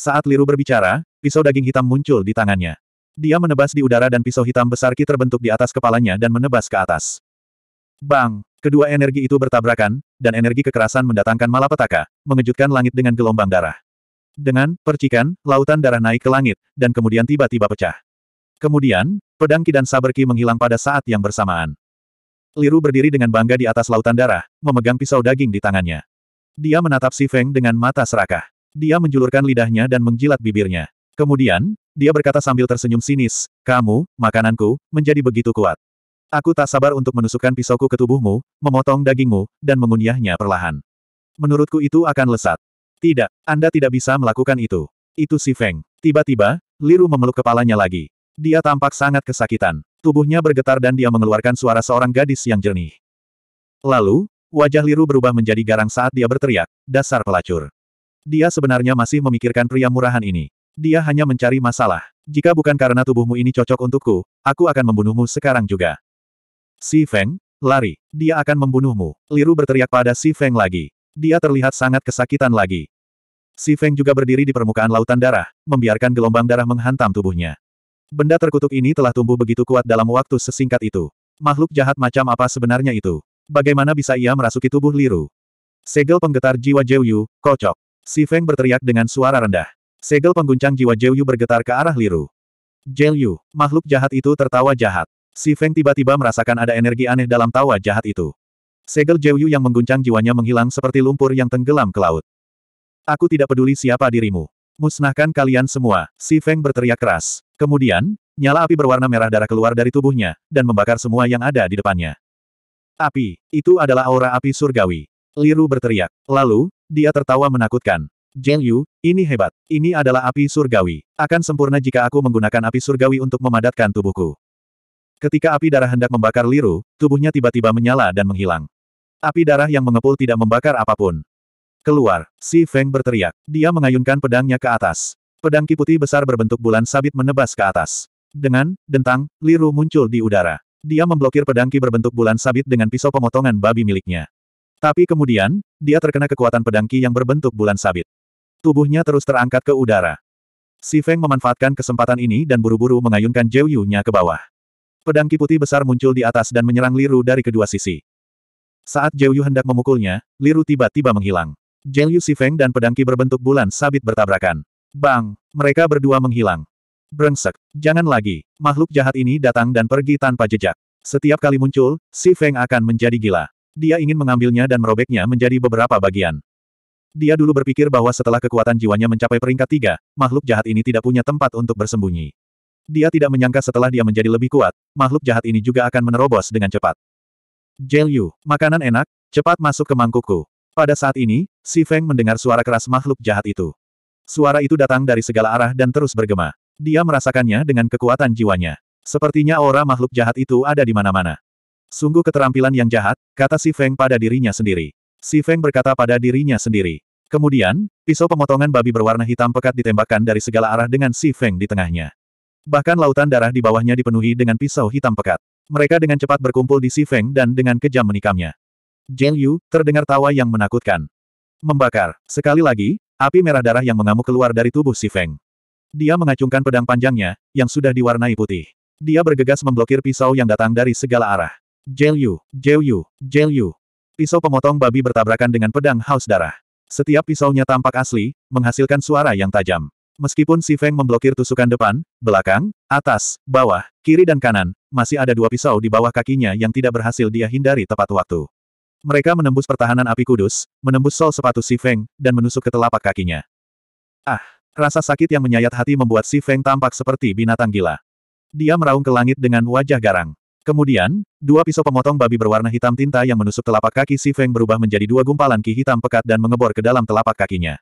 Saat Liru berbicara, pisau daging hitam muncul di tangannya. Dia menebas di udara dan pisau hitam besar Ki terbentuk di atas kepalanya dan menebas ke atas. Bang! Kedua energi itu bertabrakan, dan energi kekerasan mendatangkan malapetaka, mengejutkan langit dengan gelombang darah. Dengan percikan, lautan darah naik ke langit, dan kemudian tiba-tiba pecah. Kemudian, pedang Ki dan saber Ki menghilang pada saat yang bersamaan. Liru berdiri dengan bangga di atas lautan darah, memegang pisau daging di tangannya. Dia menatap Si Feng dengan mata serakah. Dia menjulurkan lidahnya dan menjilat bibirnya. Kemudian, dia berkata sambil tersenyum sinis, kamu, makananku, menjadi begitu kuat. Aku tak sabar untuk menusukkan pisauku ke tubuhmu, memotong dagingmu, dan mengunyahnya perlahan. Menurutku itu akan lesat. Tidak, Anda tidak bisa melakukan itu. Itu si Feng. Tiba-tiba, Liru memeluk kepalanya lagi. Dia tampak sangat kesakitan. Tubuhnya bergetar dan dia mengeluarkan suara seorang gadis yang jernih. Lalu, wajah Liru berubah menjadi garang saat dia berteriak, dasar pelacur. Dia sebenarnya masih memikirkan pria murahan ini. Dia hanya mencari masalah. Jika bukan karena tubuhmu ini cocok untukku, aku akan membunuhmu sekarang juga. Si Feng, lari. Dia akan membunuhmu. Liru berteriak pada Si Feng lagi. Dia terlihat sangat kesakitan lagi. Si Feng juga berdiri di permukaan lautan darah, membiarkan gelombang darah menghantam tubuhnya. Benda terkutuk ini telah tumbuh begitu kuat dalam waktu sesingkat itu. Makhluk jahat macam apa sebenarnya itu? Bagaimana bisa ia merasuki tubuh Liru? Segel penggetar jiwa Jiu kocok. Si Feng berteriak dengan suara rendah. Segel pengguncang jiwa Jiu Yu bergetar ke arah Liru. Jiu Yu, makhluk jahat itu tertawa jahat. Si Feng tiba-tiba merasakan ada energi aneh dalam tawa jahat itu. Segel Jiu Yu yang mengguncang jiwanya menghilang seperti lumpur yang tenggelam ke laut. Aku tidak peduli siapa dirimu. Musnahkan kalian semua, si Feng berteriak keras. Kemudian, nyala api berwarna merah darah keluar dari tubuhnya, dan membakar semua yang ada di depannya. Api, itu adalah aura api surgawi. Liru berteriak. Lalu, dia tertawa menakutkan. Jeng Yu, ini hebat. Ini adalah api surgawi. Akan sempurna jika aku menggunakan api surgawi untuk memadatkan tubuhku. Ketika api darah hendak membakar Liru, tubuhnya tiba-tiba menyala dan menghilang. Api darah yang mengepul tidak membakar apapun. Keluar, si Feng berteriak. Dia mengayunkan pedangnya ke atas. Pedang kiputi besar berbentuk bulan sabit menebas ke atas. Dengan dentang, Liru muncul di udara. Dia memblokir pedang ki berbentuk bulan sabit dengan pisau pemotongan babi miliknya. Tapi kemudian, dia terkena kekuatan pedangki yang berbentuk bulan sabit. Tubuhnya terus terangkat ke udara. Si Feng memanfaatkan kesempatan ini dan buru-buru mengayunkan Zhou Yu-nya ke bawah. Pedangki putih besar muncul di atas dan menyerang Liru dari kedua sisi. Saat Zhou Yu hendak memukulnya, Liru tiba-tiba menghilang. Zhou Yu Si Feng dan pedangki berbentuk bulan sabit bertabrakan. Bang! Mereka berdua menghilang. Brengsek, jangan lagi. Makhluk jahat ini datang dan pergi tanpa jejak. Setiap kali muncul, Si Feng akan menjadi gila. Dia ingin mengambilnya dan merobeknya menjadi beberapa bagian. Dia dulu berpikir bahwa setelah kekuatan jiwanya mencapai peringkat tiga, makhluk jahat ini tidak punya tempat untuk bersembunyi. Dia tidak menyangka setelah dia menjadi lebih kuat, makhluk jahat ini juga akan menerobos dengan cepat. Jelyu, makanan enak, cepat masuk ke mangkukku. Pada saat ini, Si Feng mendengar suara keras makhluk jahat itu. Suara itu datang dari segala arah dan terus bergema. Dia merasakannya dengan kekuatan jiwanya. Sepertinya aura makhluk jahat itu ada di mana-mana. Sungguh keterampilan yang jahat, kata Si Feng pada dirinya sendiri. Si Feng berkata pada dirinya sendiri. Kemudian, pisau pemotongan babi berwarna hitam pekat ditembakkan dari segala arah dengan Si Feng di tengahnya. Bahkan lautan darah di bawahnya dipenuhi dengan pisau hitam pekat. Mereka dengan cepat berkumpul di Si Feng dan dengan kejam menikamnya. Jin Yu, terdengar tawa yang menakutkan. Membakar. Sekali lagi, api merah darah yang mengamuk keluar dari tubuh Si Feng. Dia mengacungkan pedang panjangnya, yang sudah diwarnai putih. Dia bergegas memblokir pisau yang datang dari segala arah. Jelyu, Jelyu, Jelyu. Pisau pemotong babi bertabrakan dengan pedang haus darah. Setiap pisaunya tampak asli, menghasilkan suara yang tajam. Meskipun Si Feng memblokir tusukan depan, belakang, atas, bawah, kiri dan kanan, masih ada dua pisau di bawah kakinya yang tidak berhasil dia hindari tepat waktu. Mereka menembus pertahanan api kudus, menembus sol sepatu Si Feng, dan menusuk ke telapak kakinya. Ah, rasa sakit yang menyayat hati membuat Si Feng tampak seperti binatang gila. Dia meraung ke langit dengan wajah garang. Kemudian, dua pisau pemotong babi berwarna hitam tinta yang menusuk telapak kaki Si Feng berubah menjadi dua gumpalan ki hitam pekat dan mengebor ke dalam telapak kakinya.